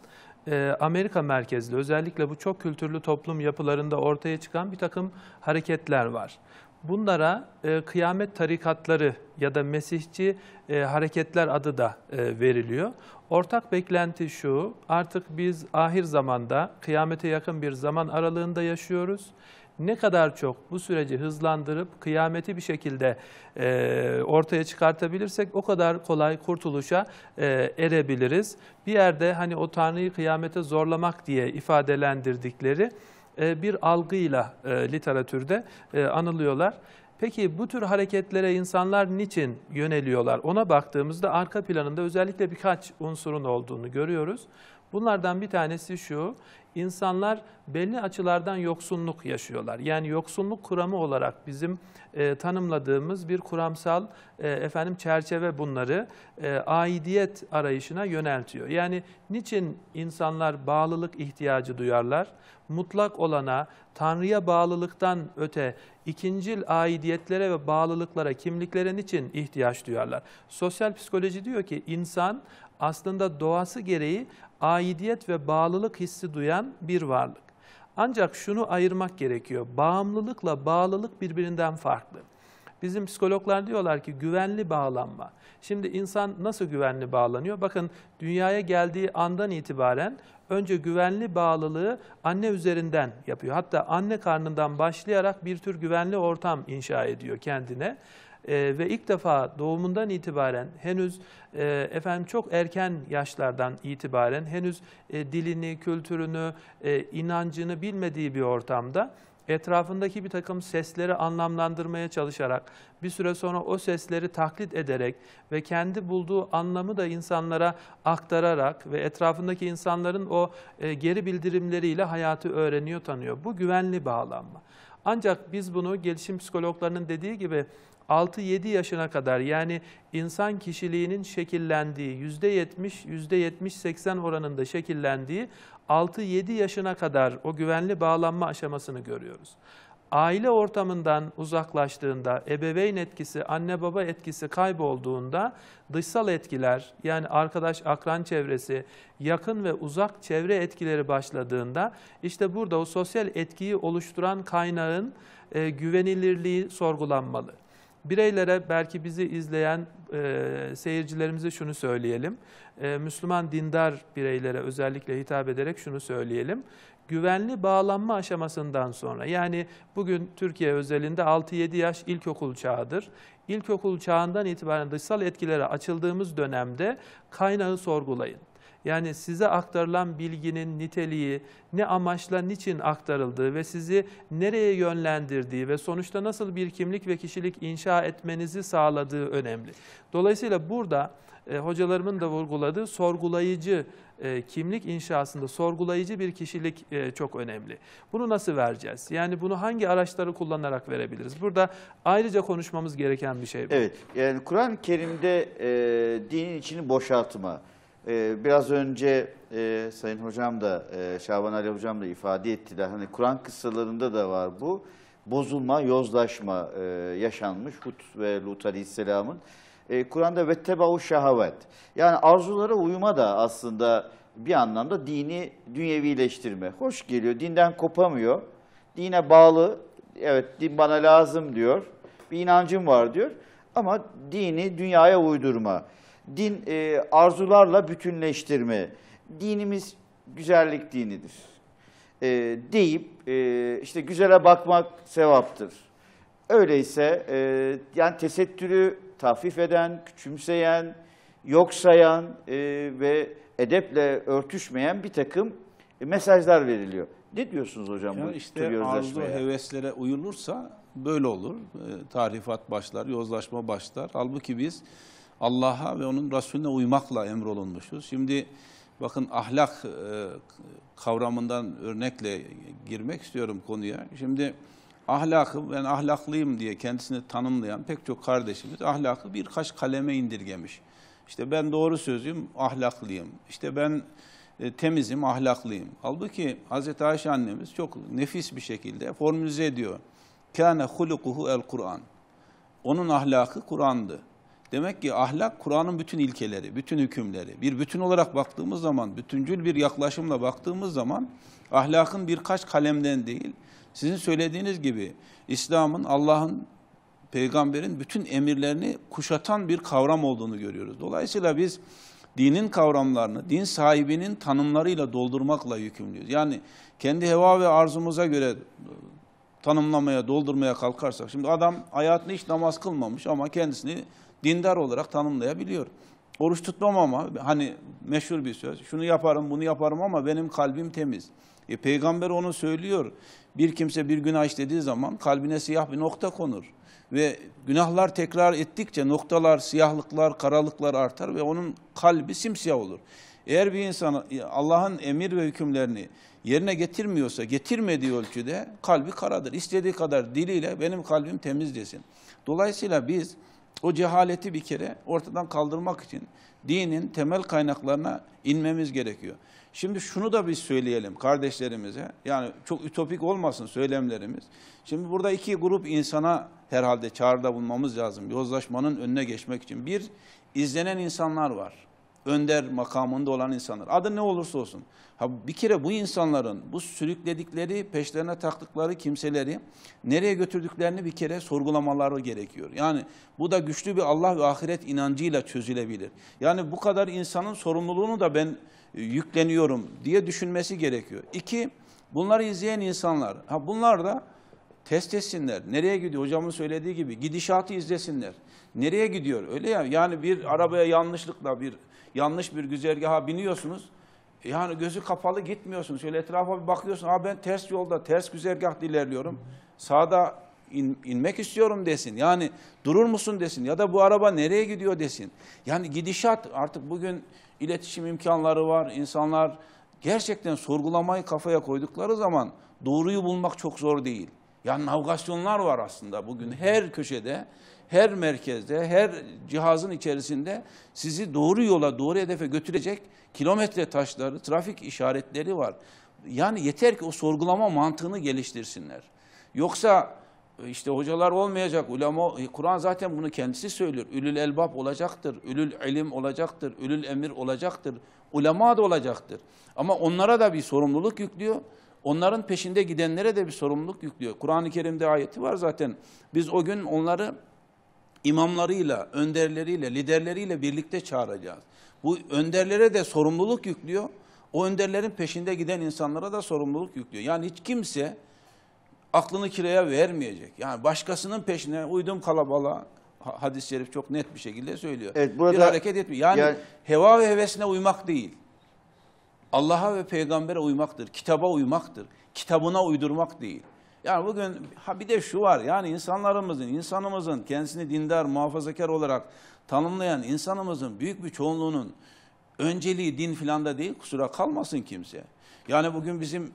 ee, Amerika merkezli özellikle bu çok kültürlü toplum yapılarında ortaya çıkan bir takım hareketler var. Bunlara e, kıyamet tarikatları ya da mesihçi e, hareketler adı da e, veriliyor. Ortak beklenti şu, artık biz ahir zamanda, kıyamete yakın bir zaman aralığında yaşıyoruz ne kadar çok bu süreci hızlandırıp kıyameti bir şekilde e, ortaya çıkartabilirsek o kadar kolay kurtuluşa e, erebiliriz. Bir yerde hani o Tanrı'yı kıyamete zorlamak diye ifadelendirdikleri e, bir algıyla e, literatürde e, anılıyorlar. Peki bu tür hareketlere insanlar niçin yöneliyorlar? Ona baktığımızda arka planında özellikle birkaç unsurun olduğunu görüyoruz. Bunlardan bir tanesi şu, insanlar belli açılardan yoksunluk yaşıyorlar. Yani yoksunluk kuramı olarak bizim e, tanımladığımız bir kuramsal e, efendim çerçeve bunları e, aidiyet arayışına yöneltiyor. Yani niçin insanlar bağlılık ihtiyacı duyarlar? Mutlak olana, Tanrı'ya bağlılıktan öte ikincil aidiyetlere ve bağlılıklara, kimliklerin için ihtiyaç duyarlar. Sosyal psikoloji diyor ki insan aslında doğası gereği aidiyet ve bağlılık hissi duyan bir varlık. Ancak şunu ayırmak gerekiyor. Bağımlılıkla bağlılık birbirinden farklı. Bizim psikologlar diyorlar ki güvenli bağlanma. Şimdi insan nasıl güvenli bağlanıyor? Bakın dünyaya geldiği andan itibaren önce güvenli bağlılığı anne üzerinden yapıyor. Hatta anne karnından başlayarak bir tür güvenli ortam inşa ediyor kendine. Ee, ve ilk defa doğumundan itibaren henüz e, efendim çok erken yaşlardan itibaren henüz e, dilini, kültürünü, e, inancını bilmediği bir ortamda etrafındaki bir takım sesleri anlamlandırmaya çalışarak, bir süre sonra o sesleri taklit ederek ve kendi bulduğu anlamı da insanlara aktararak ve etrafındaki insanların o e, geri bildirimleriyle hayatı öğreniyor, tanıyor. Bu güvenli bağlanma. Ancak biz bunu gelişim psikologlarının dediği gibi 6-7 yaşına kadar yani insan kişiliğinin şekillendiği %70, %70-80 oranında şekillendiği 6-7 yaşına kadar o güvenli bağlanma aşamasını görüyoruz. Aile ortamından uzaklaştığında, ebeveyn etkisi, anne baba etkisi kaybolduğunda dışsal etkiler yani arkadaş, akran çevresi, yakın ve uzak çevre etkileri başladığında işte burada o sosyal etkiyi oluşturan kaynağın e, güvenilirliği sorgulanmalı. Bireylere belki bizi izleyen e, seyircilerimize şunu söyleyelim. E, Müslüman dindar bireylere özellikle hitap ederek şunu söyleyelim. Güvenli bağlanma aşamasından sonra yani bugün Türkiye özelinde 6-7 yaş ilkokul çağıdır. İlkokul çağından itibaren dışsal etkilere açıldığımız dönemde kaynağı sorgulayın. Yani size aktarılan bilginin niteliği, ne amaçla niçin aktarıldığı ve sizi nereye yönlendirdiği ve sonuçta nasıl bir kimlik ve kişilik inşa etmenizi sağladığı önemli. Dolayısıyla burada e, hocalarımın da vurguladığı sorgulayıcı e, kimlik inşasında sorgulayıcı bir kişilik e, çok önemli. Bunu nasıl vereceğiz? Yani bunu hangi araçları kullanarak verebiliriz? Burada ayrıca konuşmamız gereken bir şey bu. Evet, yani Kur'an-ı Kerim'de e, dinin içini boşaltma, ee, biraz önce e, Sayın Hocam da, e, Şaban Ali Hocam da ifade ettiler. Hani Kur'an kıssalarında da var bu. Bozulma, yozlaşma e, yaşanmış Hud ve Lut Aleyhisselam'ın. E, Kur'an'da vettebahu şahavet. Yani arzulara uyma da aslında bir anlamda dini dünyevileştirme. Hoş geliyor, dinden kopamıyor. Dine bağlı, evet din bana lazım diyor. Bir inancım var diyor ama dini dünyaya uydurma din e, arzularla bütünleştirme. Dinimiz güzellik dinidir e, deyip e, işte güzele bakmak sevaptır. Öyleyse e, yani tesettürü tahfif eden, küçümseyen, yok sayan e, ve edeple örtüşmeyen bir takım e, mesajlar veriliyor. Ne diyorsunuz hocam yani bu işte arzu heveslere uyulursa böyle olur. E, tarifat başlar, yozlaşma başlar. Halbuki biz Allah'a ve onun Resulüne uymakla emrolunmuşuz. Şimdi bakın ahlak e, kavramından örnekle girmek istiyorum konuya. Şimdi ahlakı ben ahlaklıyım diye kendisini tanımlayan pek çok kardeşimiz ahlakı birkaç kaleme indirgemiş. İşte ben doğru sözüm, ahlaklıyım. İşte ben e, temizim, ahlaklıyım. Halbuki Hz. Ayşe annemiz çok nefis bir şekilde formülize ediyor. Kâne hulukuhu el Kur'an. Onun ahlakı Kur'an'dı. Demek ki ahlak Kur'an'ın bütün ilkeleri, bütün hükümleri. Bir bütün olarak baktığımız zaman, bütüncül bir yaklaşımla baktığımız zaman ahlakın birkaç kalemden değil, sizin söylediğiniz gibi İslam'ın, Allah'ın, peygamberin bütün emirlerini kuşatan bir kavram olduğunu görüyoruz. Dolayısıyla biz dinin kavramlarını, din sahibinin tanımlarıyla doldurmakla yükümlüyüz. Yani kendi heva ve arzumuza göre e, tanımlamaya, doldurmaya kalkarsak. Şimdi adam hayatını hiç namaz kılmamış ama kendisini dindar olarak tanımlayabiliyor. Oruç tutmam ama hani meşhur bir söz. Şunu yaparım, bunu yaparım ama benim kalbim temiz. E, peygamber onu söylüyor. Bir kimse bir günah işlediği zaman kalbine siyah bir nokta konur. Ve günahlar tekrar ettikçe noktalar, siyahlıklar, karalıklar artar ve onun kalbi simsiyah olur. Eğer bir insan Allah'ın emir ve hükümlerini yerine getirmiyorsa, getirmediği ölçüde kalbi karadır. İstediği kadar diliyle benim kalbim temiz desin. Dolayısıyla biz o cehaleti bir kere ortadan kaldırmak için dinin temel kaynaklarına inmemiz gerekiyor. Şimdi şunu da biz söyleyelim kardeşlerimize. Yani çok ütopik olmasın söylemlerimiz. Şimdi burada iki grup insana herhalde çağrıda bulmamız lazım. Yozlaşmanın önüne geçmek için. Bir, izlenen insanlar var önder makamında olan insanlar. Adı ne olursa olsun. Ha, bir kere bu insanların bu sürükledikleri, peşlerine taktıkları kimseleri nereye götürdüklerini bir kere sorgulamaları gerekiyor. Yani bu da güçlü bir Allah ve ahiret inancıyla çözülebilir. Yani bu kadar insanın sorumluluğunu da ben e, yükleniyorum diye düşünmesi gerekiyor. İki, bunları izleyen insanlar. Ha, bunlar da test etsinler. Nereye gidiyor? Hocamın söylediği gibi gidişatı izlesinler. Nereye gidiyor? Öyle ya yani bir arabaya yanlışlıkla bir yanlış bir güzergaha biniyorsunuz. Yani gözü kapalı gitmiyorsunuz. Şöyle etrafa bir bakıyorsunuz. Aa ben ters yolda, ters güzergah ilerliyorum. Sağda in, inmek istiyorum desin. Yani durur musun desin. Ya da bu araba nereye gidiyor desin. Yani gidişat artık bugün iletişim imkanları var. İnsanlar gerçekten sorgulamayı kafaya koydukları zaman doğruyu bulmak çok zor değil. Yani navigasyonlar var aslında bugün her köşede her merkezde, her cihazın içerisinde sizi doğru yola, doğru hedefe götürecek kilometre taşları, trafik işaretleri var. Yani yeter ki o sorgulama mantığını geliştirsinler. Yoksa e, işte hocalar olmayacak, ulema, e, Kur'an zaten bunu kendisi söylüyor. Ülül elbab olacaktır, ülül ilim olacaktır, ülül emir olacaktır, ulema da olacaktır. Ama onlara da bir sorumluluk yüklüyor. Onların peşinde gidenlere de bir sorumluluk yüklüyor. Kur'an-ı Kerim'de ayeti var zaten. Biz o gün onları imamlarıyla, önderleriyle, liderleriyle birlikte çağıracağız. Bu önderlere de sorumluluk yüklüyor. O önderlerin peşinde giden insanlara da sorumluluk yüklüyor. Yani hiç kimse aklını kiraya vermeyecek. Yani başkasının peşine uydum kalabalığa. Hadis-i şerif çok net bir şekilde söylüyor. Evet, burada, bir hareket etmiyor. Yani, yani heva ve hevesine uymak değil. Allah'a ve peygambere uymaktır. Kitaba uymaktır. Kitabına uydurmak değil. Yani bugün ha bir de şu var yani insanlarımızın, insanımızın kendisini dindar, muhafazakar olarak tanımlayan insanımızın büyük bir çoğunluğunun önceliği din filan da değil kusura kalmasın kimse. Yani bugün bizim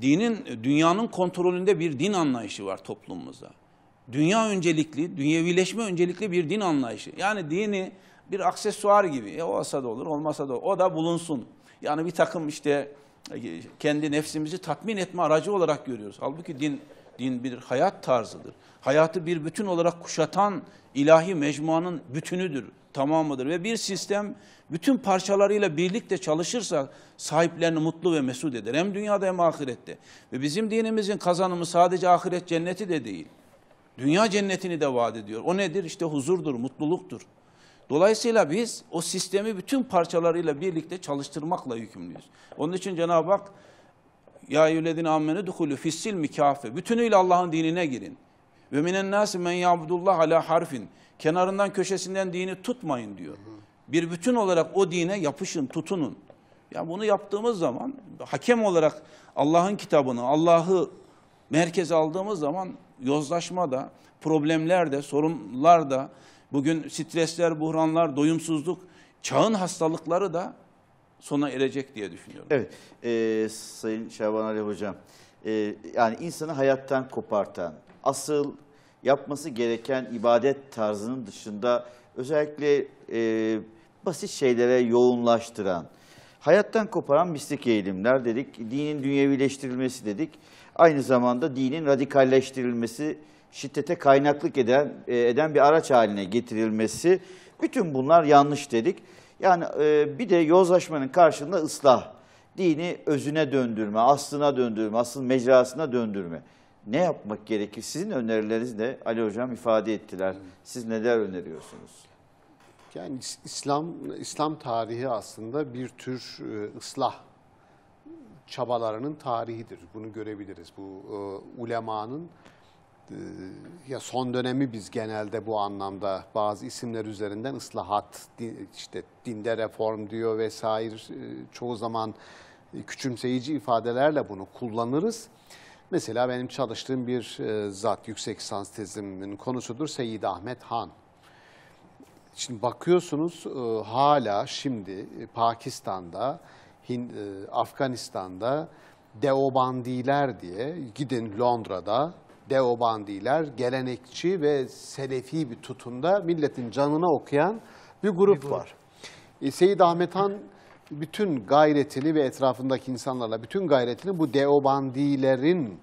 dinin, dünyanın kontrolünde bir din anlayışı var toplumumuzda. Dünya öncelikli, dünyevileşme öncelikli bir din anlayışı. Yani dini bir aksesuar gibi. E, olsa da olur, olmasa da olur. O da bulunsun. Yani bir takım işte kendi nefsimizi tatmin etme aracı olarak görüyoruz. Halbuki din din bir hayat tarzıdır. Hayatı bir bütün olarak kuşatan ilahi mecmuanın bütünüdür, tamamıdır. Ve bir sistem bütün parçalarıyla birlikte çalışırsa sahiplerini mutlu ve mesut eder. Hem dünyada hem ahirette. Ve bizim dinimizin kazanımı sadece ahiret cenneti de değil. Dünya cennetini de vaat ediyor. O nedir? İşte huzurdur, mutluluktur. Dolayısıyla biz o sistemi bütün parçalarıyla birlikte çalıştırmakla yükümlüyüz. Onun için Cenab-ı Hak ya eyyühellezine ammenü duhulü fissil mikafe. Bütünüyle Allah'ın dinine girin. Ve minen nasi men yabdullah ala harfin. Kenarından köşesinden dini tutmayın diyor. Bir bütün olarak o dine yapışın, tutunun. Ya bunu yaptığımız zaman hakem olarak Allah'ın kitabını, Allah'ı merkeze aldığımız zaman yozlaşma da, problemler de, sorunlar da, Bugün stresler, buhranlar, doyumsuzluk, çağın hastalıkları da sona erecek diye düşünüyorum. Evet, e, Sayın Şaban Ali Hocam, e, yani insanı hayattan kopartan, asıl yapması gereken ibadet tarzının dışında özellikle e, basit şeylere yoğunlaştıran, hayattan koparan mistik eğilimler dedik, dinin dünyevileştirilmesi dedik, aynı zamanda dinin radikalleştirilmesi şiddete kaynaklık eden e, eden bir araç haline getirilmesi bütün bunlar yanlış dedik. Yani e, bir de yozlaşmanın karşında ıslah, dini özüne döndürme, aslına döndürme, asıl mecrasına döndürme. Ne yapmak gerekir? Sizin önerileriniz de Ali Hocam ifade ettiler. Siz neler öneriyorsunuz? Yani İslam İslam tarihi aslında bir tür e, ıslah çabalarının tarihidir. Bunu görebiliriz. Bu e, ulemanın ee, ya son dönemi biz genelde bu anlamda bazı isimler üzerinden ıslahat, işte dinde reform diyor vesaire e, çoğu zaman e, küçümseyici ifadelerle bunu kullanırız. Mesela benim çalıştığım bir e, zat yüksek lisans tezimin konusudur Seyyid Ahmet Han. Şimdi bakıyorsunuz hala şimdi Pakistan'da, Afganistan'da Deobandiler diye gidin Londra'da deobandiler, gelenekçi ve selefi bir tutumda milletin canına okuyan bir grup, bir var. E, Seyyid Ahmet Han bütün gayretini ve etrafındaki insanlarla bütün gayretini bu deobandilerin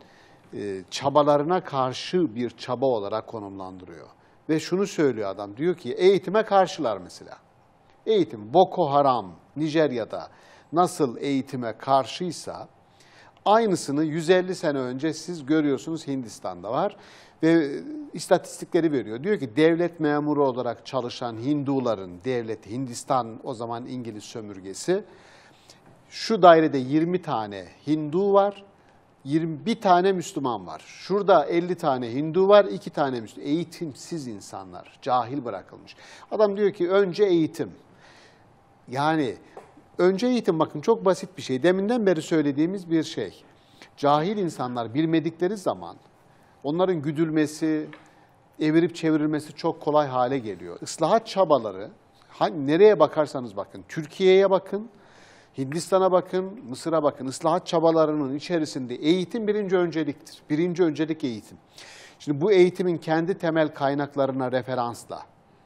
e, çabalarına karşı bir çaba olarak konumlandırıyor. Ve şunu söylüyor adam, diyor ki eğitime karşılar mesela. Eğitim, Boko Haram, Nijerya'da nasıl eğitime karşıysa Aynısını 150 sene önce siz görüyorsunuz Hindistan'da var ve istatistikleri veriyor. Diyor ki devlet memuru olarak çalışan Hinduların devlet Hindistan o zaman İngiliz sömürgesi şu dairede 20 tane Hindu var. 21 tane Müslüman var. Şurada 50 tane Hindu var, 2 tane Müslüman. Eğitimsiz insanlar, cahil bırakılmış. Adam diyor ki önce eğitim. Yani Önce eğitim bakın çok basit bir şey. Deminden beri söylediğimiz bir şey. Cahil insanlar bilmedikleri zaman onların güdülmesi, evirip çevrilmesi çok kolay hale geliyor. Islahat çabaları, hani nereye bakarsanız bakın, Türkiye'ye bakın, Hindistan'a bakın, Mısır'a bakın. Islahat çabalarının içerisinde eğitim birinci önceliktir. Birinci öncelik eğitim. Şimdi bu eğitimin kendi temel kaynaklarına referansla,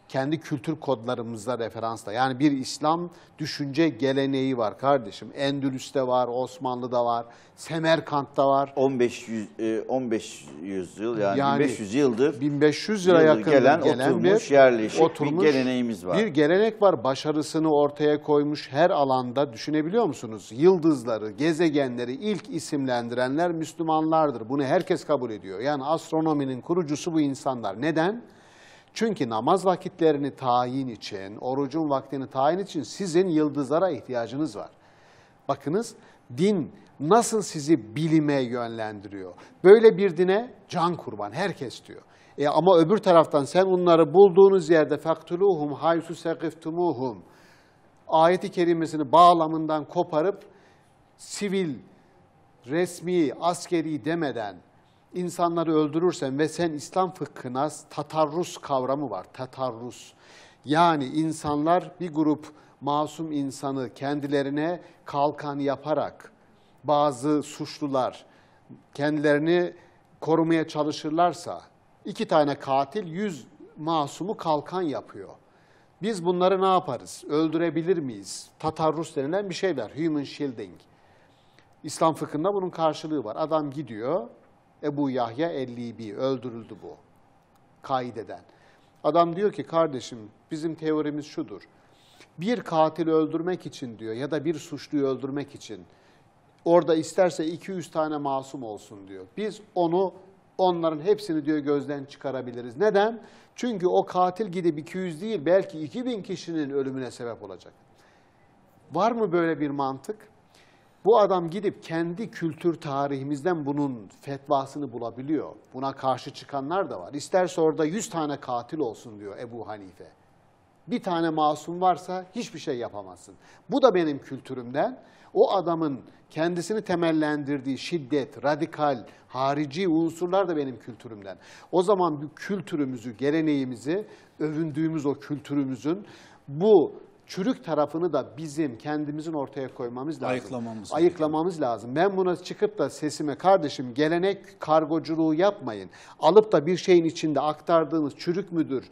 kendi kültür kodlarımızla referansla. Yani bir İslam düşünce geleneği var kardeşim. Endülüs'te var, Osmanlı'da var, Semerkant'ta var. 1500 1500 e, yıl yani, yani 1500 yıldır 1500 lira yakın gelen, gelen oturmuş, bir, yerleşik oturmuş, bir geleneğimiz var. Bir gelenek var. Başarısını ortaya koymuş her alanda düşünebiliyor musunuz? Yıldızları, gezegenleri ilk isimlendirenler Müslümanlardır. Bunu herkes kabul ediyor. Yani astronominin kurucusu bu insanlar. Neden? Çünkü namaz vakitlerini tayin için, orucun vaktini tayin için sizin yıldızlara ihtiyacınız var. Bakınız din nasıl sizi bilime yönlendiriyor. Böyle bir dine can kurban herkes diyor. E ama öbür taraftan sen onları bulduğunuz yerde faktuluhum haysu sekiftumuhum ayeti kerimesini bağlamından koparıp sivil, resmi, askeri demeden insanları öldürürsen ve sen İslam fıkhına tatarrus kavramı var. Tatarrus. Yani insanlar bir grup masum insanı kendilerine kalkan yaparak bazı suçlular kendilerini korumaya çalışırlarsa iki tane katil yüz masumu kalkan yapıyor. Biz bunları ne yaparız? Öldürebilir miyiz? Tatarrus denilen bir şey var. Human shielding. İslam fıkhında bunun karşılığı var. Adam gidiyor, Ebu Yahya Ellibi öldürüldü bu kaideden. Adam diyor ki kardeşim bizim teorimiz şudur. Bir katil öldürmek için diyor ya da bir suçluyu öldürmek için orada isterse 200 tane masum olsun diyor. Biz onu onların hepsini diyor gözden çıkarabiliriz. Neden? Çünkü o katil gidip 200 değil belki 2000 kişinin ölümüne sebep olacak. Var mı böyle bir mantık? Bu adam gidip kendi kültür tarihimizden bunun fetvasını bulabiliyor. Buna karşı çıkanlar da var. İsterse orada 100 tane katil olsun diyor Ebu Hanife. Bir tane masum varsa hiçbir şey yapamazsın. Bu da benim kültürümden. O adamın kendisini temellendirdiği şiddet, radikal, harici unsurlar da benim kültürümden. O zaman bu kültürümüzü, geleneğimizi, övündüğümüz o kültürümüzün bu çürük tarafını da bizim kendimizin ortaya koymamız lazım. Ayıklamamız, Ayıklamamız lazım. Ben buna çıkıp da sesime kardeşim gelenek kargoculuğu yapmayın. Alıp da bir şeyin içinde aktardığınız çürük müdür,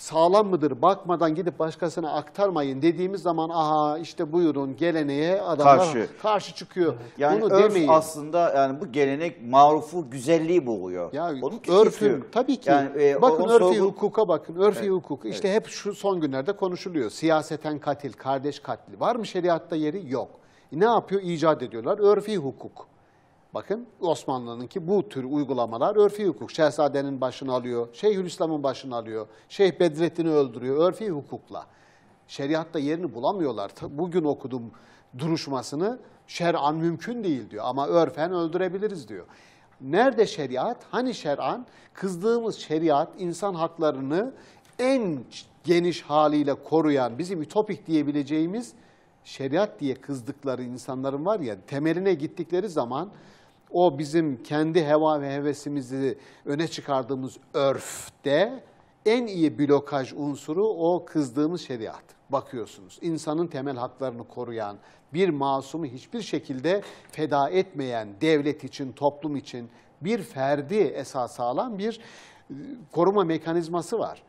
sağlam mıdır bakmadan gidip başkasına aktarmayın dediğimiz zaman aha işte buyurun geleneğe adamlar karşı, karşı çıkıyor. Yani Bunu örf demeyin. aslında yani bu gelenek marufu güzelliği boğuyor. Ya Onu örfün tabii ki. Yani, e, bakın örfi sorgu... hukuka bakın. Örfi evet, hukuk işte evet. hep şu son günlerde konuşuluyor. Siyaseten katil, kardeş katli. Var mı şeriatta yeri? Yok. E, ne yapıyor? İcat ediyorlar. Örfi hukuk. Bakın Osmanlı'nın ki bu tür uygulamalar örfi hukuk. Şehzadenin başını alıyor, Şeyhülislam'ın başını alıyor, Şeyh Bedrettin'i öldürüyor örfi hukukla. Şeriatta yerini bulamıyorlar. Bugün okudum duruşmasını şer'an mümkün değil diyor ama örfen öldürebiliriz diyor. Nerede şeriat? Hani şer'an? Kızdığımız şeriat insan haklarını en geniş haliyle koruyan bizim ütopik diyebileceğimiz şeriat diye kızdıkları insanların var ya temeline gittikleri zaman o bizim kendi heva ve hevesimizi öne çıkardığımız örfte en iyi blokaj unsuru o kızdığımız şeriat. Bakıyorsunuz insanın temel haklarını koruyan, bir masumu hiçbir şekilde feda etmeyen devlet için, toplum için bir ferdi esas alan bir e, koruma mekanizması var.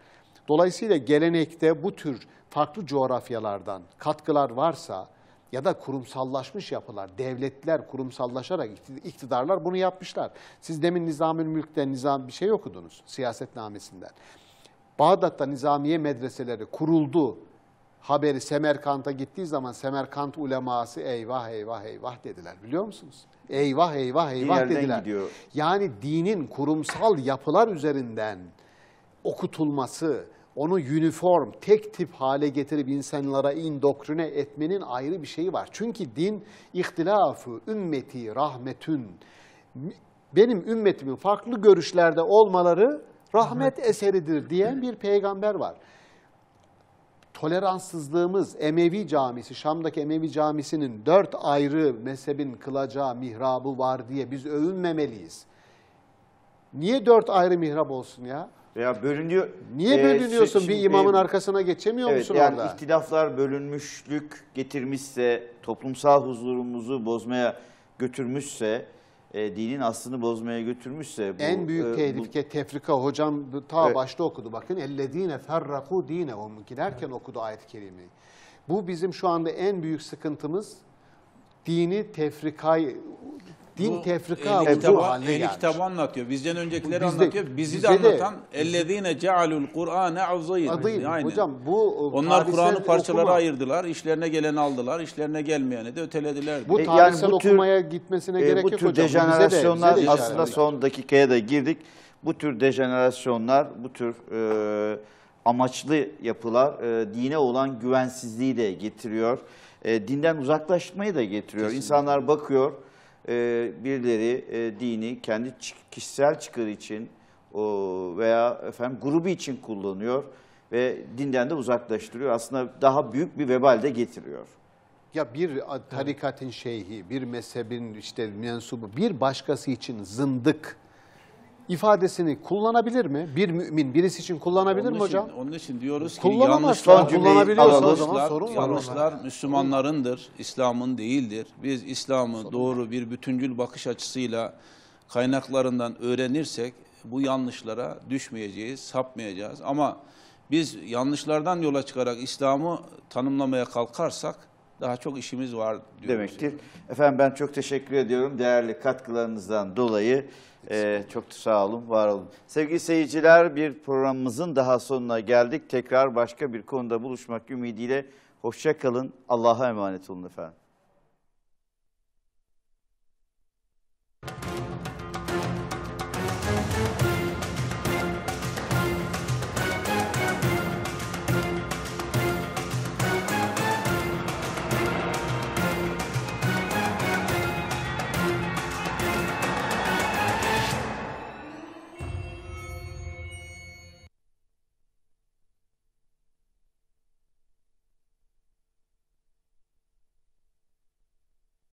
Dolayısıyla gelenekte bu tür farklı coğrafyalardan katkılar varsa ya da kurumsallaşmış yapılar, devletler kurumsallaşarak iktidarlar bunu yapmışlar. Siz demin Nizamül Mülk'te nizam bir şey okudunuz siyasetnamesinden. Bağdat'ta nizamiye medreseleri kuruldu. Haberi Semerkant'a gittiği zaman Semerkant uleması eyvah eyvah eyvah dediler biliyor musunuz? Eyvah eyvah eyvah dediler. Gidiyor. Yani dinin kurumsal yapılar üzerinden okutulması, onu uniform, tek tip hale getirip insanlara indoktrine etmenin ayrı bir şeyi var. Çünkü din ihtilafı ümmeti rahmetün. Benim ümmetimin farklı görüşlerde olmaları rahmet eseridir diyen bir peygamber var. Toleranssızlığımız Emevi Camisi, Şam'daki Emevi Camisi'nin dört ayrı mezhebin kılacağı mihrabı var diye biz övünmemeliyiz. Niye dört ayrı mihrap olsun ya? veya bölünüyor. Niye ee, bölünüyorsun? şimdi, bir imamın arkasına geçemiyor evet, musun yani orada? İhtilaflar bölünmüşlük getirmişse, toplumsal huzurumuzu bozmaya götürmüşse, e, dinin aslını bozmaya götürmüşse... Bu, en büyük tehlike, e, bu, tefrika hocam ta evet. başta okudu. Bakın اَلَّذ۪ينَ فَرَّقُوا د۪ينَهُمْ Giderken evet. okudu ayet-i kerimeyi. Bu bizim şu anda en büyük sıkıntımız dini tefrikayı din bu, tefrika ehli kitabı, bu haline ehli kitabı anlatıyor. Bizden öncekileri Bizde, anlatıyor. Bizi bize de anlatan ellezine cealul Kur'ane avzayin. Aynen. Hocam bu e, onlar Kur'an'ı parçalara okuma. ayırdılar. İşlerine geleni aldılar. işlerine gelmeyeni de ötelediler. Bu e, tarihsel yani bu tür, okumaya gitmesine e, gerek yok hocam. Bu tür dejenerasyonlar de, de aslında son dakikaya da girdik. Bu tür dejenerasyonlar, bu tür e, amaçlı yapılar e, dine olan güvensizliği de getiriyor. E, dinden uzaklaşmayı da getiriyor. Kesinlikle. İnsanlar bakıyor e, birileri e, dini kendi kişisel çıkar için veya efendim grubu için kullanıyor ve dinden de uzaklaştırıyor. Aslında daha büyük bir vebal de getiriyor. Ya bir tarikatın şeyhi, bir mezhebin işte mensubu, bir başkası için zındık ifadesini kullanabilir mi? Bir mümin birisi için kullanabilir onun mi için, hocam? Onun için diyoruz ki yanlışlar, kullanabiliyorsa o zaman sorun var. Yanlışlar Müslümanlarındır, İslam'ın değildir. Biz İslam'ı doğru bir bütüncül bakış açısıyla kaynaklarından öğrenirsek bu yanlışlara düşmeyeceğiz, sapmayacağız. Ama biz yanlışlardan yola çıkarak İslam'ı tanımlamaya kalkarsak daha çok işimiz var diyoruz. Demektir. Efendim ben çok teşekkür ediyorum değerli katkılarınızdan dolayı. Ee, çok sağ olun, var olun. Sevgili seyirciler bir programımızın daha sonuna geldik. Tekrar başka bir konuda buluşmak ümidiyle. Hoşça kalın. Allah'a emanet olun efendim.